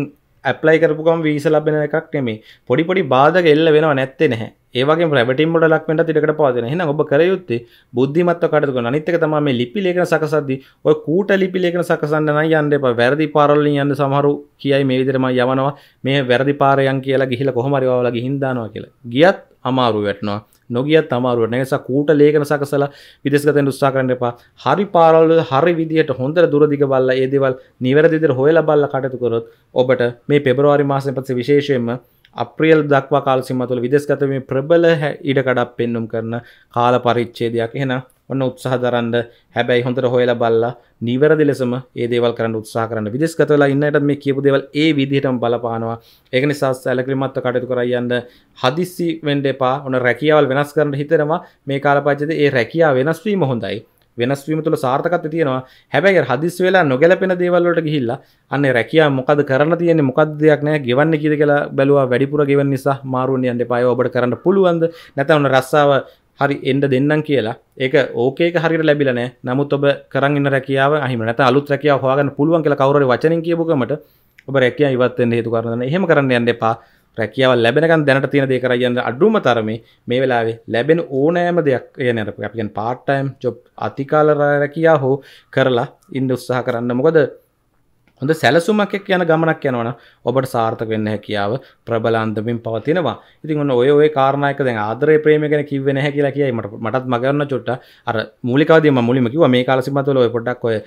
ඇප්ලයි කරපුකම් වීස ලබෙන එකක් නෙමේ පොඩි පොඩි බාධක එල්ල වෙනවා නැත්තේ නැහැ ඒවගේ ප්‍රැබටින් ොඩ ලක්මට තිකට පාදන හෙන ඔබ කරයුත්තේ බුද්ධිමත්ව කටක අනිත්තක තම මේ ලිපි ලේකන සකසද්දි ඔය කූට ලිපි ලේකන සකසන්න යන්න එප වැරදි පාරල්ලින් යන්න සමහරු කියයි මේ විදිරම යවනවා මේ වැරදි පාරයන් කියලා ගිහිල කොහමරිවාලගේ හින්දානවා කියලා ගියත් අමාරු වැටනවා නොගියත් තමාරුව නැස කූට ලේකන සකසලා විදෙස්ගතෙන් උත්සා කරන්න එපා හරි පාරවල හරි විදිහට හොඳට දුරදිග බලලා ඒ දේවල් නිවැරදි විදිහට හොයලා බලලා කටයුතු කරොත් ඔබට මේ පෙබරවාරි මාසයෙන් පස්සේ විශේෂයෙන්ම අප්‍රියල් දක්වා කාලසිම තුළ විදෙස්ගතම ප්‍රබල ඉඩකඩක් පෙන්නුම් කරන කාල පරිච්චේදයක් එහෙනම් ඔන්න උත්සාහ දරන්න හැබැයි හොඳට හොයලා බලලා නිවැරදි ලෙසම ඒ දේවල් කරන්න උත්සාහ කරන්න විදේශගත වෙලා ඉන්නට මේ කියපු දේවල් ඒ විදිහටම බලපානවා ඒක නිසා සැලකිලිමත්ව කටයුතු කරයි යන්න හදිස්සි වෙන්න එපා ඔන්න රැකියාවල් වෙනස් කරන්න හිතෙනවා මේ කාලපච්චයේදී ඒ රැකියාව වෙනස් වීම හොඳයි වෙනස් වීම තුළ සාර්ථකත්වය තියෙනවා හැබැයි හදිස්සි වෙලා නොගැලපෙන දේවල් වලට ගිහිල්ලා අන්නේ රැකියාව මොකද කරන්න තියෙන්නේ මොකද්ද දෙයක් නැහැ ගෙවන්න කීයද කියලා බැලුවා වැඩිපුර ගෙවන්න නිසා මාරුවෙන් යන්න එපා ඒව ඔබට කරන්න පුළුවන්ද නැත්නම් ඔන්න රස්සාව හරි එන්ඩ දෙන්නම් කියලා ඒක ඕකේ හරි ලැබිලන නමුත් ඔබ කරන්න රැකියාව අහිමනත අලුත් රැකියාව හවාගන්න පුළුවන් කියලා කවර වචන කියපුකමට ඔබ රැකිය ඉවත්වෙන් හේතු කරන්න එහෙම කරන්න යන්න එපා රැකියාව ලැබෙනකන් දැනට තියෙන දේ කරයන්න අඩුම තරමේ මේ වෙලාවේ ලැබෙන ඕනෑම දෙයක් යන අපිගෙන් පාට්ටයිම් ජොබ් අතිකාල රැකියා හෝ කරලා ඉන්ඩ උත්සාහ කරන්න මොකද හොඳ සැලසුමක් එක්ක යන ගමනක් යනවනම් ඔබට සාර්ථක වෙන්න හැකියාව ප්‍රබල අන්දමින් පවතිනවා. ඉතින් ඔන්න ඔය ඔය කාරණා එක දැන් ආදරේ ප්‍රේමය ගැන කිව්වේ නැහැ කියලා කියයි මට මටත් මගන්න චොට්ට අර මූලිකවදී මම මුලින්ම කිව්වා මේ කාල සීමාව තුළ ඔය පොඩ්ඩක් ඔය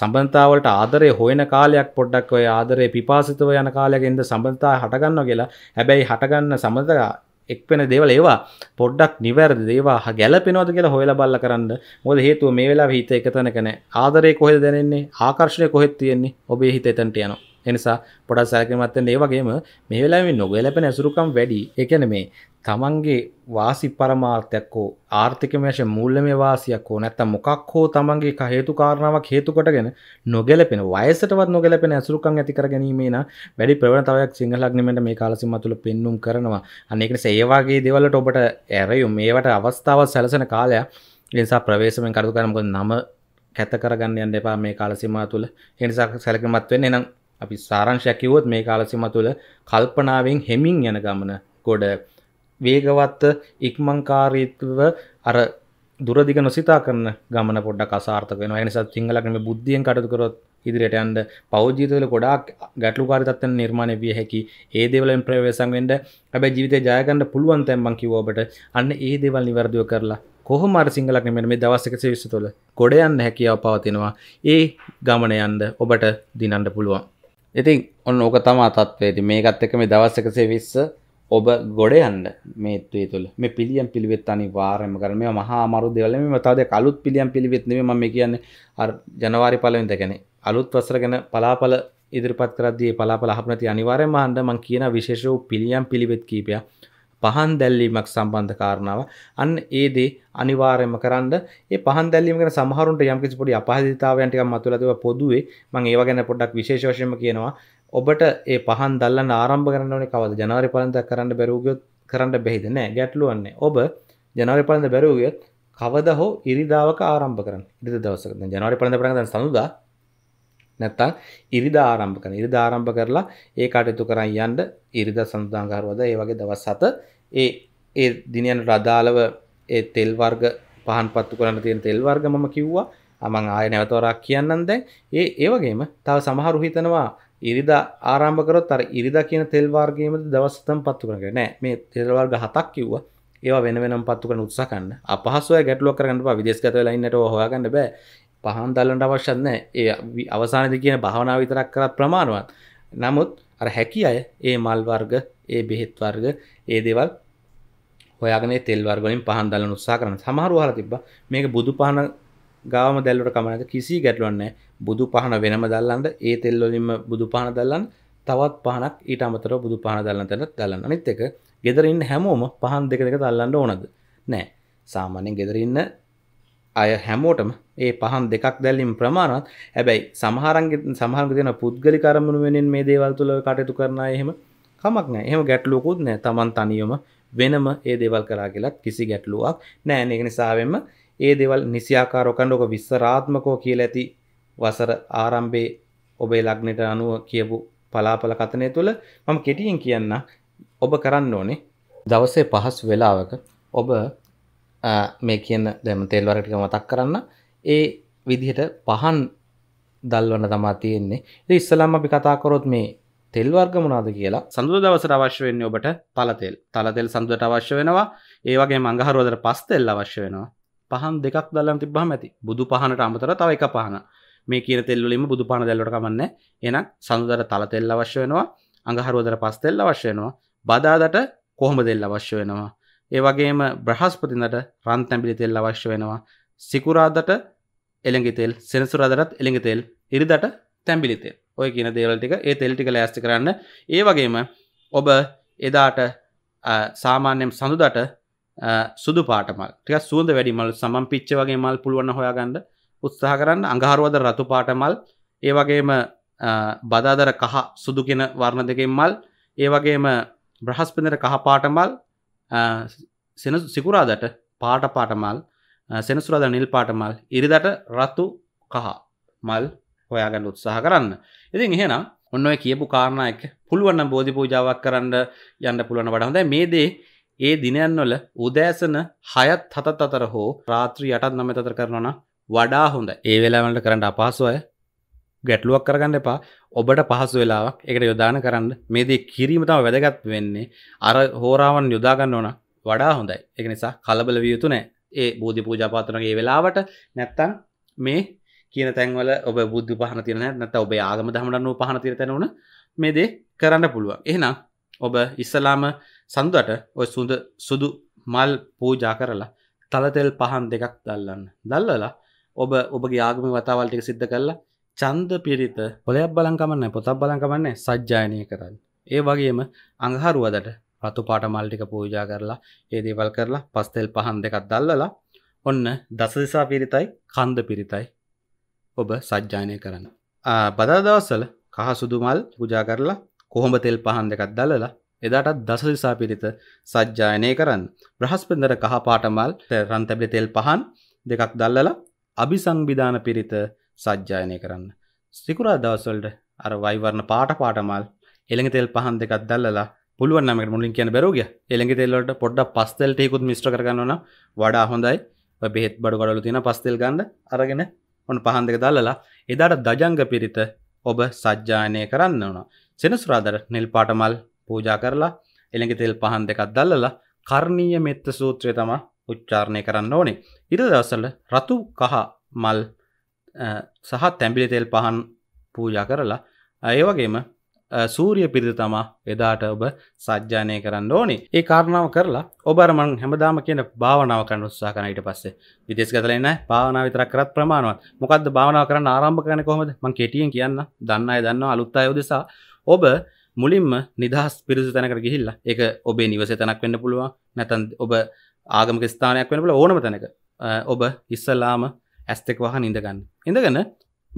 සම්බන්ධතාවලට ආදරය හොයන කාලයක් පොඩ්ඩක් ඔය ආදරය පිපාසිතව යන කාලයක ඉඳ සම්බන්ධතා හටගන්නවා කියලා. හැබැයි හටගන්න සම්බන්ධතා එක්වෙන දේවල ඒවා පොඩ්ඩක් නිවැරද දේවා හ ගැලපෙනවද කියලා හොයල බල්ල කරන්න මොද හේතුව මේ වෙලා හිත එකතන කන ආදරය කොහෙද දැනෙන්නේ ආකර්ශණය කොහෙත් තියෙන්නේ ඔබේ හිත එතැන්ට යන එනිසා පොඩක් සැකමත්තෙන් ඒවගේම මේ වෙලාම නොගලපෙන ඇසුරුකම් වැඩි එකන මේ තමන්ගේ වාසි පරමාර්ථයක් හෝ ආර්ථික මේශ මූල්‍යමය වාසියක් හෝ නැත්තම් මොකක් හෝ තමන්ගේ හේතු කාරණාවක් හේතු කොටගෙන නොගැලපෙන වයසටවත් නොගැලපෙන ඇසුරුකම් ඇති කර ගැනීමේ නම් වැඩි ප්‍රවණතාවයක් සිංහල අග්නිමෙන්ට මේ කාලසීමාව තුළ පෙන්눔 කරනවා. අන්න ඒක නිසා ඒ වගේ දේවල්ට ඔබට ඇරයුම් මේවට අවස්ථාවක් සැලසෙන කාලය නිසා ප්‍රවේශමෙන් කටයුතු කරන්න මොකද නම කැත කරගන්න යන්න එපා මේ කාලසීමාව තුළ. ඒ නිසා සැලකිලිමත් වෙන්න එනම් අපි සාරාංශයක් කිව්වොත් මේ කාලසීමාව තුළ කල්පනාවෙන් හෙමින් යන ගමන ගොඩ වේගවත්ත ඉක්මංකාරීත්ව අර දුරදිග නොසිතා කරන ගමන පොඩ්ඩක් අසාර්ථක වෙනවා. ඒ නිසා සිංහලකම බුද්ධියෙන් කටයුතු කරොත් ඉදිරියට යන්න පෞද්ගලිකවල ගොඩාක් ගැටලුකාරී තත්ත්වයන් නිර්මාණය විය හැකි. ඒ දේවල්ෙන් ප්‍රවේශම් වෙන්න හැබැයි ජීවිතේ ජය ගන්න පුළුවන් තැන් මං කිව්වා ඔබට. අන්න ඒ දේවල් નિවර්දිව කරලා කොහොම හරි සිංහලක් නෙමෙයි මේ දවස් 120 තුළ ගොඩ යන්න හැකියාව පවතිනවා. ඒ ගමන යන්න ඔබට දිනන්න පුළුවන්. ඉතින් ඔන්න ඕක තමයි තත්ත්වය. ඉතින් මේකත් එක්ක මේ දවස් 120 ඔබ ගොඩ යන්න මේත්වේ තුළ මේ පිළියම් පිළිවෙත් අනි වාරම කරම මේ මහා අමරු දෙවල මේ තද අලුත් පිළියම් පිළිවෙත් නෙමෙයි මම කියන්නේ අර ජනවාරි පළවෙනිද කියන්නේ අලුත් වසර ගැන පලාපල ඉදිරිපත් කරද්දී මේ පලාපල අහපු නැති අනිවාර්යයෙන්ම අහන්න මම කියන විශේෂ වූ පිළියම් පිළිවෙත් කීපයක් පහන් දැල්ලීමක් සම්බන්ධ කාරණාව අන්න ඒ දේ අනිවාර්යයෙන්ම කරන්න ඒ පහන් දැල්ලීම ගැන සමහරුන්ට යම්කිසි පොඩි අපහසුතාවයන් ටිකක් මතුවලා තිබා පොදුවේ මම ඒව ගැන පොඩ්ඩක් විශේෂ වශයෙන්ම කියනවා ඔබට ඒ පහන් දල්ලන්න ආරම්භ කරන්නනේ කවද ජනවාරි පලඳ කරන්න බැරූගයොත් කරන්න බෙහිද නෑ ගැටලුවන්නේ ඔබ ජනවාරි පලඳ බැරූගයොත් කවද හෝ ඉරිදාවක ආරම්භ කරන්න ඉරි දවසක ජනවාරි පලඳ පරග සඳුදා නැත්තං ඉරිද ආරම්භ කන ඉරිද ආරම්භ කරලා ඒ කටයුතු කරන්න යන්ඩ ඉරිද සඳදාංගහරුවද ඒ වගේ දවස් සත ඒ ඒ දිනයන් රදාලව ඒ තෙල් වර්ග පහන් පත්තු කරන්න තියෙන තෙල් වර්ග මම කිව්වා අමං ආය නැවතවරක් කියන්නන් දැන් ඒ ඒවගේම තව සමහරු හිතනවා ඉරිදා ආරම්භකරොත් අර ඉරිදා කියන තෙල් වර්ගයේම දවස්තම පත්තු කරගෙන නෑ මේ තෙල් වර්ග හතක් කිව්වා ඒවා වෙන වෙනම පත්තු කරන උත්සාහ කරන්න අපහසු අය ගැටලුවක් කරගන්න එපා විදේශගත වෙලා ඉන්නට ඔය හොයාගන්න බෑ පහන් දල්ලන්න අවශ්‍ය නැහැ ඒ අවසානයේදී කියන භාවනාව විතරක් කරත් ප්‍රමාණවත් නමුත් අර හැකි අය ඒ මල් වර්ග ඒ බෙහෙත් වර්ග ඒ දේවල් හොයාගෙන තෙල් වර්ග වලින් පහන් දල්ලන උත්සාහ කරන සමහරව හරලා තිබ්බා මේක බුදු පහන ගාවම දැල්ලුවට කමක් නැද කිසි ගැටලුවක් නැහැ බුදු පහන වෙනම දල්ලන්ට ඒ තෙල්ලොලින්ම බුදු පහන දල්ලන් තවත් පහනක් ඊට අමතර බුදු පහන දල්ලන් තැන දල්ලන්න අනිත් එක ගෙදරන්න හැමෝම පහන් දෙක දෙක දල්ලන්න ඕනද නෑ සාමාන්‍යෙන් ගෙදරන්න අය හැමෝටම ඒ පහන් දෙකක් දැල්ලින් ප්‍රමාණත් හැබැයි සමහරන්ගේ සමහන් දෙන පුද්ගලි කරමුණු වෙනින් මේ දේවල් තුළ කටයුතු කරන එහෙම කමක් නෑ එහෙම ගැටලුවකුත් නෑ තමන් තනියම වෙනම ඒ දේවල් කරා කියලත් කිසි ගැටලුවක් නෑ ඒක නිසාවෙන්ම ඒ දෙවල් නිසියාකාරෝකණ්ඩෝක විස්සරාත්මකෝ කියල ඇති වසර ආරම්භේ ඔබේ ලග්නට අනුව කියපු පලාපල කතනය තුළ මම කෙටියෙන් කියන්න ඔබ කරන්න ඕනේ දවසේ පහස් වෙලාවක ඔබ මේ කියන්න දැම තෙල්වරටික මතක් කරන්න ඒ විදිහට පහන් දල්වන්න තමා තියෙන්නේ ඉස්සලම් අපි කතාකොරොත් මේ තෙල් වර්ග මොනවාද කියලා සඳුදා දවසට අවශ්‍ය වෙන්නේ ඔබට තලතෙල්. තලතෙල් සඳුදාට අවශ්‍ය වෙනවා. ඒ වගේම අඟහරුවාදට පස් තෙල් අවශ්‍ය වෙනවා. පහන් දෙකක් දැල්ලන් තිබ්බහම ඇති. බුදු පහනට අමතරව තව එක පහන. මේ කියන තෙල්වලින්ම බුදු පාන දැල්ලට කමන්න එහෙනම් සඳුදර තල තෙල් අවශ්‍ය වෙනවා අඟහරුවදර පස් තෙල් අවශ්‍ය වෙනවා බදාදට කොහොම දෙල් අවශ්‍ය වෙනවා ඒ වගේම බ්‍රහස්පතින්දට රන් තැඹිලි තෙල් අවශ්‍ය වෙනවා සිකුරාදට එළඟි තෙල් සෙනසුරාදටත් එළඟි තෙල් ඉරිදට තැඹිලි තෙල් ඔය කියන දේවල් ටික ඒ තෙල් ටික ලෑස්ති කරන්න ඒ වගේම ඔබ එදාට සාමාන්‍යයෙන් සඳුදට සුදු පාට මල් ටිකක් සුවඳ වැඩි මල් සමන් පිච්ච වගේ මල් පුළුවන් හොයාගන්න උත්සාහ කරන්න අඟහරුවද රතු පාටමල් ඒවගේම බදාදර කහ සුදුගෙන වර්ණ දෙකෙන් මල් ඒවගේම බ්‍රහස්පිඳර කහ පාටමල් සෙන සිකුරාදට පාට පාටමල් සෙනසුරද නිල් පාටමල් ඉරිදට රත්තු කහ මල් හොයාගන්න උත්සාහ කරන්න ඉතින් එහෙනම් ඔන්න ඔය කියපු කාරණයක පුළුවන්න බෝධි පූජාවක් කරන්න යන්න පුළුවන වඩහොඳ මේදේ ඒ දිනයන්වල උදෑසන හයත් හතත් අතර හෝ රාත්‍රී යටත් නමතතර කරනවා වඩා හොඳ ඒ වෙලාවලට කරන්න අපහසුවය ගැටලුවක් කරගන්න එපා ඔබට පහසු වෙලාවක් එකට යොදාන කරන්න මේදී කිරීම තම වැදගත් වෙන්නේ අර හෝරාවන් යොදාගන්න ඕන වඩා හොඳයි එක නිසා කලබල විය යුතු නෑ ඒ බෝධි පූජාපාතනගේ වෙලාවට නැත්තන් මේ කියන තැන්වල ඔබ බුද්ධ පහන තිරන නැත ඔබ ආගම දහමටන්නුව පහන තිර තැනවන මේ දේ කරන්න පුළුවන් එහෙනම් ඔබ ඉස්සලාම සඳුවට ඔය සුඳ සුදු මල් පූජා කරලා තලතෙල් පහන් දෙකක් දල්ලන්න දල්ලලා ඔබ ඔබගේ ආගම වතාවල්ටික සිද්ධ කරලා චන්ද පිරිත පොලයක් බලංකමන්න පොතක් බලංකමන්නේ සජ්ජායනය කරන්න. ඒ වගේම අඟහරුවදට රතු පාට මල්ටික පූජා කරලා ඒ දේවල් කරලා පස්තෙල් පහන් දෙකක් දල්ලලා ඔන්න දසදිසා පිරිතයි කන්ද පිරිතයි ඔබ සජ්ජානය කරන්න. බදාදවස්සල කහ සුදුමල් පුජා කරලා කොහොඹ තෙල් පහන් දෙකක් දලලා එදාටත් දසදිසා පිරිත සජ්ජායනය කරන්න. බ්‍රහස්පෙන්දර කහ පාටමල් රන්තැබි තෙල් පහන් දෙකක් දල්ලලා අභිසංවිධාන පිරිත සජ්ජායනය කරන්න. සිකුරා දවස්වලට අර වයිවර්ණ පාට පාටමල් එළඟ තෙල් පහන් දෙකක් දැල්ලලා පුළුවන් නම් ඒකට මුලින් කියන්න බැරුව ගියා. එළඟ තෙල් වලට පොඩ්ඩක් පස් තෙල් ටිකකුත් මිශ්‍ර කරගන්න ඕන වඩා හොඳයි. ඔය බෙහෙත් බඩු කඩවල තියෙන පස් තෙල් ගන්න අරගෙන ඔන්න පහන් දෙක දැල්ලලා එදාට දජංග පිරිත ඔබ සජ්ජායනය කරන්න ඕන. සෙනසුරාදර නිල් පාටමල් පූජා කරලා එළඟ තෙල් පහන් දෙකක් දැල්ලලා කර්ණීය මෙත්ත සූත්‍රය තමයි උච්චාරණය කරන්න ඕනේ ඉර දවසල රතු කහ මල් සහ තැම්බිලි තෙල් පහන් පූජා කරලා ඒ වගේම සූරිය පිරිත තමා එදාට ඔබ සජ්ජානය කරන්න ඕනේ ඒ කාරණාව කරලා ඔබරමන් හැමදාම කියන භාවනාව කරන්න උත්සා කරන ඊට පස්සේ විදේශ ගතලා ඉන්න භාවනාව විතරක් කරත් ප්‍රමාණවත් මොකද්ද භාවනාව කරන්න ආරම්භ කරන්නේ කොහොමද මම කෙටියෙන් කියන්න දන්න අය දන්නවා අලුත් අය උදෙසා ඔබ මුලින්ම නිදහස් පිරිසු තැනකට ගිහිල්ලා ඒක ඔබේ නිවසේ තැනක් වෙන්න පුළුවන් නැත්නම් ඔබ ආගමක ස්ථානයක් වෙනබල ඕනම තැනක ඔබ ඉස්සල්ලාම ඇස්තෙක් වහ ඉඳගන්න ඉඳගන්න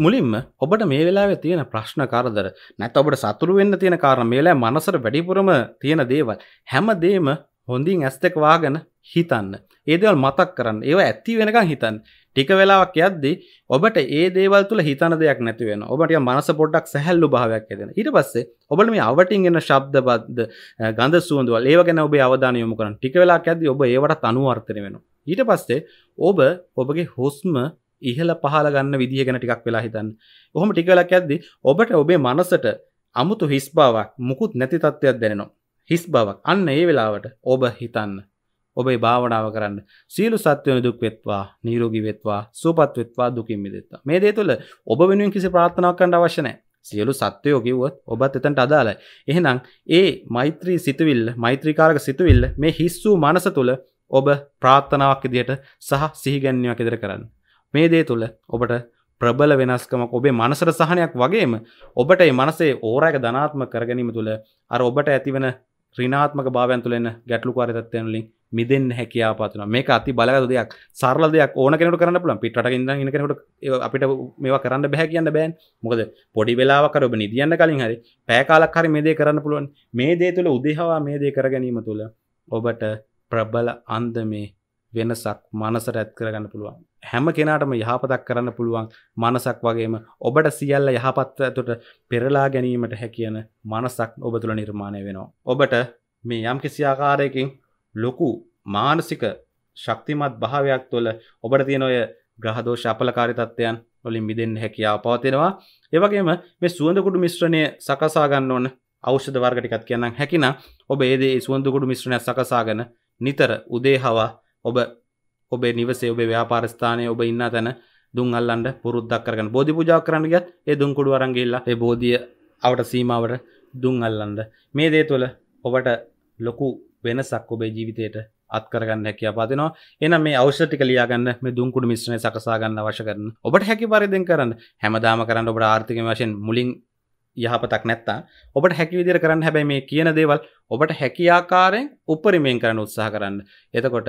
මුලින්ම ඔබට මේ වෙලා තියෙන ප්‍රශ්න කරදර නැත ඔබට සතුරු වෙන්න තියෙන කාරණ මේලා මනසර වැඩිපුරම තියෙන දේවල් හැම දේම හොඳින් ඇස්තෙක් වාගෙන හිතන්න ඒදවල් මතක් කරන්න ඒව ඇති වෙනකං හිතන් ටික වෙලාවක් යද්දි ඔබට ඒ දේවල් තුළ හිතන දෙයක් නැතිවෙන ඔබට මනස පොඩක් සැහැල්ලු භාවයක් ඇදෙන ඉට පස්සේ ඔබට මේ අවටින් එන්න ශබ්දබද්ද ගඳ සුවඳුවල් ඒ ගැන ඔබේ අවධාන යොමු කරන ටික වෙලාක් ඇද්දි ඔබ ඒවට අනුවර්තන වෙන ඊට පස්සේ ඔබ ඔබගේ හුස්ම ඉහල පහල ගන්න විදිහ ගැන ටිකක් වෙලා හිතන්න ඔහොම ටිකලක් ඇද්දි ඔබට ඔබේ මනසට අමුතු හිස්බාවක් මුකුත් නැති තත්ත්වයක් දැනෙනවා හිස් බවක් අන්න ඒ වෙලාවට ඔබ හිතන්න ඔබේ භාවනාව කරන්න සීලු සත්වයන දුක් වෙත්වා නීරෝගී වෙත්වා සූපත් වෙත්වා දුකින් මිදෙත්වා මේ දේ තුළ ඔබ වෙනුවෙන් කිසි ප්‍රාර්ථනාවක් කරන්න අවශ්‍ය නැහැ සියලු සත්වයෝ කිව්වොත් ඔබත් එතනට අදාළයි එහෙනම් ඒ මෛත්‍රී සිතුවිල්ල මෛත්‍රීකාරක සිතුවිල්ල මේ හිස් වූ මනස තුළ ඔබ ප්‍රාර්ථනාවක් ඉදිරියට සහ සිහිගැන්වීමක් ඉදිරිය කරන්න මේ දේ තුළ ඔබට ප්‍රබල වෙනස්කමක් ඔබේ මනසට සහනයක් වගේම ඔබට ඒ මනසේ ඕරයක ධනාත්ම කරගැනීම තුළ අර ඔබට ඇතිවන ්‍රනාත්මක භාවයන් තුළෙන ගැටලුකාර තත්වයනුලින් මිදන්න හැකියාපත්න මේ අති බලග දෙයක් සරල දෙයක් ඕන කෙනට කරන්න පුලන් පිට ඉද කෙනට අපිට මේවා කරන්න බැහැ කියන්න බෑන් මොකද පොඩි වෙලාවකර ඔබ නිදියන්න කලින් හරි පෑකාලක් හරි මේ දේ කරන්න පුළුවන් මේ දේ තුළ උදෙහවා මේ දේ කර ගැනීම තුළ ඔබට ප්‍රබල අන්ද මේ වෙනසක් මනසට ඇත් කරගන්න පුළුවන් හැම කෙනාටම යහපතක් කරන්න පුළුවන් මනසක් වගේම ඔබට සියල්ල යහපත්ව ඇතුට පෙරලා ගැනීමට හැකියන මනසක් ඔබ තුළ නිර්මාණය වෙනවා. ඔබට මේ යම් කිසිආකාරයකින් ලොකු මානසික ශක්තිමත් භාවයක් තුළ ඔබට තියෙන ඔය ග්‍රහදෝෂ අපලකාරිතත්වයන් ඔලින් මිදෙන් හැකියාව පවතිෙනවා ඒවගේම මේ සුවඳකුඩු මිශ්‍රණය සකසාගන්න ඕන අවෂධ වර්ගටිකත් කියන්නම් හැකින ඔබ ඒදේ සුවඳකුඩු මිශ්‍රණය සකසාගන නිතර උදේ හවා ඔබ ඔබේ නිවසේ ඔබේ ව්‍යාපාරස්ථානය ඔබ ඉන්න තැන දුන් අල්ලන්න පුරුද්දක් කරගන්න බෝධි පූජා කරන්න ගියත් ඒ දුන් කුඩු අරන් ගිහිල්ලා ඒ බෝධිය අවට සීමාවට දුන් අල්ලන්න මේ දේ තුළ ඔබට ලොකු වෙනසක් ඔබේ ජීවිතයට අත්කරගන්න හැකිය පාතිනවා එන මේ අවෂටික ලියගන්න මේ දුන්කුඩු මිශ්‍රණය සකසාගන්න වශ කරන ඔබට හැකි පරිදෙන් කරන්න හැමදාම කරන්න ඔබට ආර්ථික වශයෙන් මුලින් යහපතක් නැත්තා ඔබට හැකි විදිර කරන්න හැබැයි මේ කියන දේවල් ඔබට හැකියාකාරයෙන් උපරිමයෙන් කරන්න උත්සාහ කරන්න එතකොට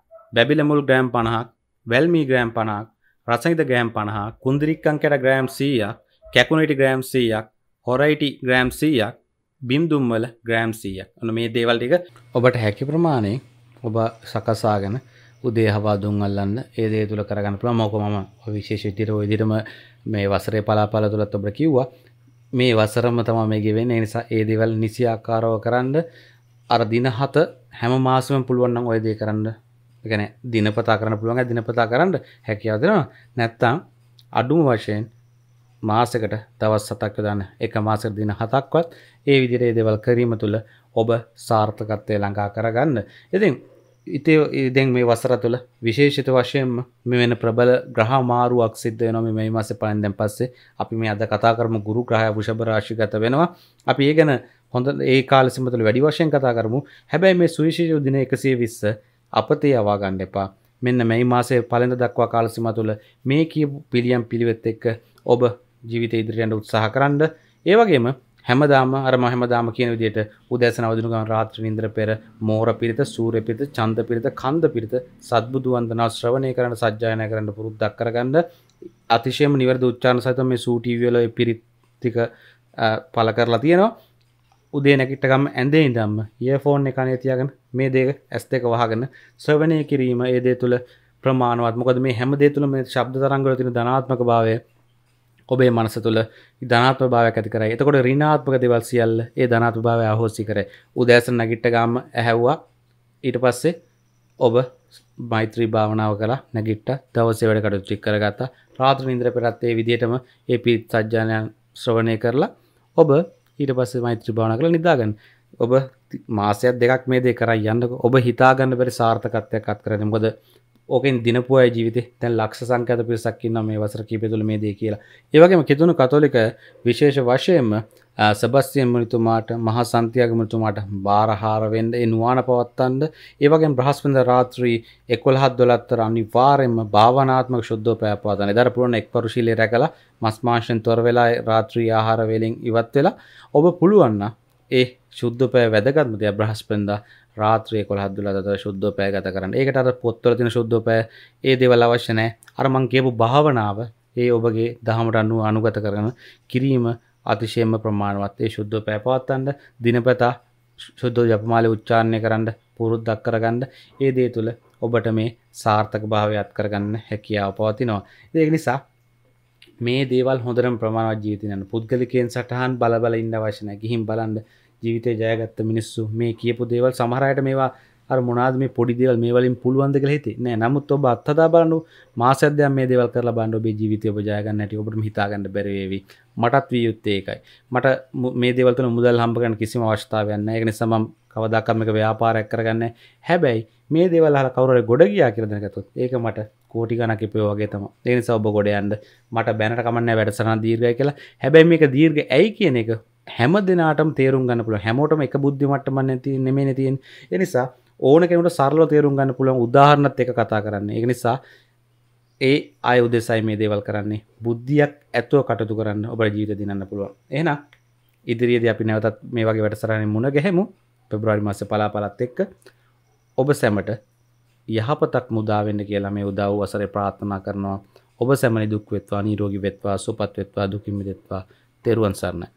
බැබිලමුල් ග්‍රෑම් පණහක් වැල්මී ග්‍රෑම් පණක් රසහිද ග්‍රෑම් පණහා කුන්දිරික්කං කැට ග්‍රෑම් සීයක් කැකුණට ග්‍රෑම් සීයක් හොරයිටි ග්‍රෑම් සීයක් බිම්දුම්වල ග්‍රෑම් සීයක් අන මේ දේවල් ටික ඔබට හැකි ප්‍රමාණය ඔබ සකසාගෙන උදේ හවා දුන් අල්ලන්න ඒ දේ තුළ කරගන්න පුළුවන් මොක මම විශේෂ විදිහට ওই විදිහටම මේ වසරේ පලාපල තුලත් ඔබට කිව්වා මේ වසරම තමයි මේ ගෙවෙන්නේ ඒ නිසා ඒ දේවල් නිසි ආකාරව කරන්න අර දින 7 හැම මාසෙම පුළුවන් නම් ওই දේ කරන්න ගැන දිනපතා කරන්න පුළුවන් දිනපතා කරන්න හැකියාව දෙනවා නැත්තම් අඩුම වශයෙන් මාසකට දවස් හතක් යොදන්න එක මාසෙක දින හතක්වත් ඒ විදිහට ඒ දේවල් කිරීම තුළ ඔබ සාර්ථකත්වය ළඟා කරගන්න. ඉතින් ඉතේ දැන් මේ වසර තුළ විශේෂිත වශයෙන්ම මේ වෙන ප්‍රබල ග්‍රහ මාරුවක් සිද්ධ වෙනවා මේ මේ මාසේ පලෙන් දැන් පස්සේ අපි මේ අද කතා කරමු ගුරු ග්‍රහය වෘෂභ රාශිගත වෙනවා අපි ඒ ගැන හොඳ ඒ කාලෙ සම්බන්ධව වැඩි වශයෙන් කතා කරමු හැබැයි මේ සුවිශේෂී දින 120 අපතේ යවා ගන්න එපා. මෙන්න මේ මාසේ පළඳ දක්වා කාලසීමා තුළ මේ කියපු පිළියම් පිළිවෙත් එක්ක ඔබ ජීවිතය ඉදිරියට උත්සාහ කරන්න. ඒ වගේම හැමදාම අර හැමදාම කියන විදිහට උදෑසන අවදිනු ගමන් රාත්‍රී නින්දර පෙර මෝර පිරිත, සූර්ය පිරිත, චන්ද පිරිත, කන්ද පිරිත, සත්බුදු වන්දනා ශ්‍රවණය කරන්න, සජ්ජායනා කරන්න පුරුද්දක් කරගන්න. අතිශයම නිවැරදි උච්චාරණ සහිතව මේ සූ ටීවී වල පිරිත් ටික පළ කරලා තියෙනවා. උදේ නැකිටකම් ඇඳේ ඉදම්ම ඒ ෆෝන් එකනේ තියගෙන මේ දෙක ඇස් දෙක වහගෙන ස්වවනය කිරීම ඒදේ තුළ ප්‍රමාණවත් මොකද මේ හැමදේ තුළ මේ ශබ්ද තරංගල තින ධනාත්මක භාවය ඔබේ මනස තුළ ධනාත්ම භාවයක් ඇති කරයි එතකොට රිනාත්මක දෙවල් සියල්ල ඒ ධනාත්ම භාවය අහෝසි කර උදෑසන නැගිට්ට ගාම ඇහැව්වා ඊට පස්සේ ඔබ මෛත්‍රී භාවනාව කලා නැගිට්ට දවසේ වැඩ කටු චික් කරගත්තා රාත්‍ර ඉන්ද්‍ර පෙරත්තේ විදිටම ඒ පිත් සජ්ජානයන් ශ්‍රවණය කරලා ඔබ ඊට පස්ස මෛත්‍ර භාවන කළ නිදාගන්න ඔබ මාසයක් දෙකක් මේ දෙ කර යන්න ඔබ හිතාගන්න බැරි සාර්ථකත්වයක් අත් කරන මොද ඕකෙන් දිනපුය ජීවිත තැන් ලක්ෂ සංකත පිරිසක්කින්න මේ වසර කීපතුළ මේ දේ කියලා ඒවගේම කිතුුණු කතෝලික විශේෂ වශයෙන්ම සබස්තියන් මනිතුමාට මහා සන්තියාග මනිතුමාට බාරහාරවෙන්ඩ එනවාන පවත්තන්ද ඒවගේ බ්‍රහස්පඳ රාත්‍රී එකොල්හත් දොලත්තර අනිවාරෙන්ම භාවනාත්මක ශුද්ධ පැපවාතන දර පුරන එක් පරුශීලය රැකල මස්මාශයෙන් තොර වෙලා රාත්‍රී ආහාරවෙලින් ඉවත් වෙලා ඔබ පුළුවන්න ඒ ශුද්ධපය වැදගත්මතිය බ්‍රහස්පෙන්ද රාත්‍රය කොළහත් දුලතර ශුද්ධපය ගත කරන්න ඒකට අර පොත්තල තින ශුද්ධපය ඒ දෙවල් අවශ්‍යනෑ අරමං කියපු භාවනාව ඒ ඔබගේ දහමට අනුව අනුගත කරන කිරීම අතිශයම ප්‍රමාණවත්තේ ශුද්ධ පැපවත්තන්ට දිනපතා ශුද්ධ ජපමාල උච්චාරණය කරන්න පුරුද්දක් කරගන්න ඒ දේ තුළ ඔබට මේ සාර්ථක භාවයත් කරගන්න හැකියාව පවතිනවා. ඒක නිසා මේ දේවල් හොඳරම් ප්‍රමාණවත් ජීවිතයන පුද්ගලිකයෙන් සටහන් බලබල ඉන්න වශන ගිහින් බලන්න ජීවිතය ජයගත්ත මිනිස්සු මේ කියපු දේවල් සමහරයට මේවා මොනාද මේ පොඩිදේවල් මේ වලින් පුළුවන්ද කියලා හිතේ නෑ නමුත් ඔබ අත්හදා බලන්න මාසයක් දැන් මේ දේවල් කරලා බලන්න ඔබේ ජීවිතය ඔබ ජය ගන්න හැටි ඔබට හිතා ගන්න බැරි වේවි මටත් විය යුත්තේ ඒකයි මට මේ දේවල් තුන මුදල් හම්බ කරන්න කිසිම අවස්ථාවක් නෑ ඒක නිසා මම කවදාකවත් මේක ව්‍යාපාරයක් කරගන්නේ හැබැයි මේ දේවල් අහලා කවුරු හරි ගොඩ ගියා කියලා දැනගත්තොත් ඒක මට කෝටි ගණක් ඉපේ වගේ තමයි ඒ නිසා ඔබ ගොඩ යන්න මට බැනට කමක් නෑ වැඩසටහන දීර්ඝයි කියලා හැබැයි මේක දීර්ඝ ඇයි කියන එක හැම දෙනාටම තේරුම් ගන්න පුළුවන් හැමෝටම එක බුද්ධිමට්ටමක් නැති නෙමෙයි තියෙන්නේ ඒ නිසා ඕන කෙනට සරල තේරුම් ගන්න පුළුවන් උදාහරණත් එක කතා කරන්න ඒ නිසා ඒ අය උදෙසයි මේ දේවල් කරන්නේ බුද්ධියක් ඇත්තුව කටතු කරන්න ඔබ ජීවිත දිනන්න පුළුවන් එහන ඉදිරියේද අපි නැවතත් මේ වගේ වැටසරණය මුණ ගැහෙමු පෙබ්‍රවාරි මාස පලාපලත් එක්ක ඔබ සැමට යහපතක් මුදාවෙන්න කියලා මේ උදව් වසරේ ප්‍රාර්ථනා කරනවා ඔබ සැමනි දුක් වෙත්වා නීරෝගී වෙත්වා සුපත් වෙත්වා දුකින් මිදෙත්වා තෙරුවන් සරණයි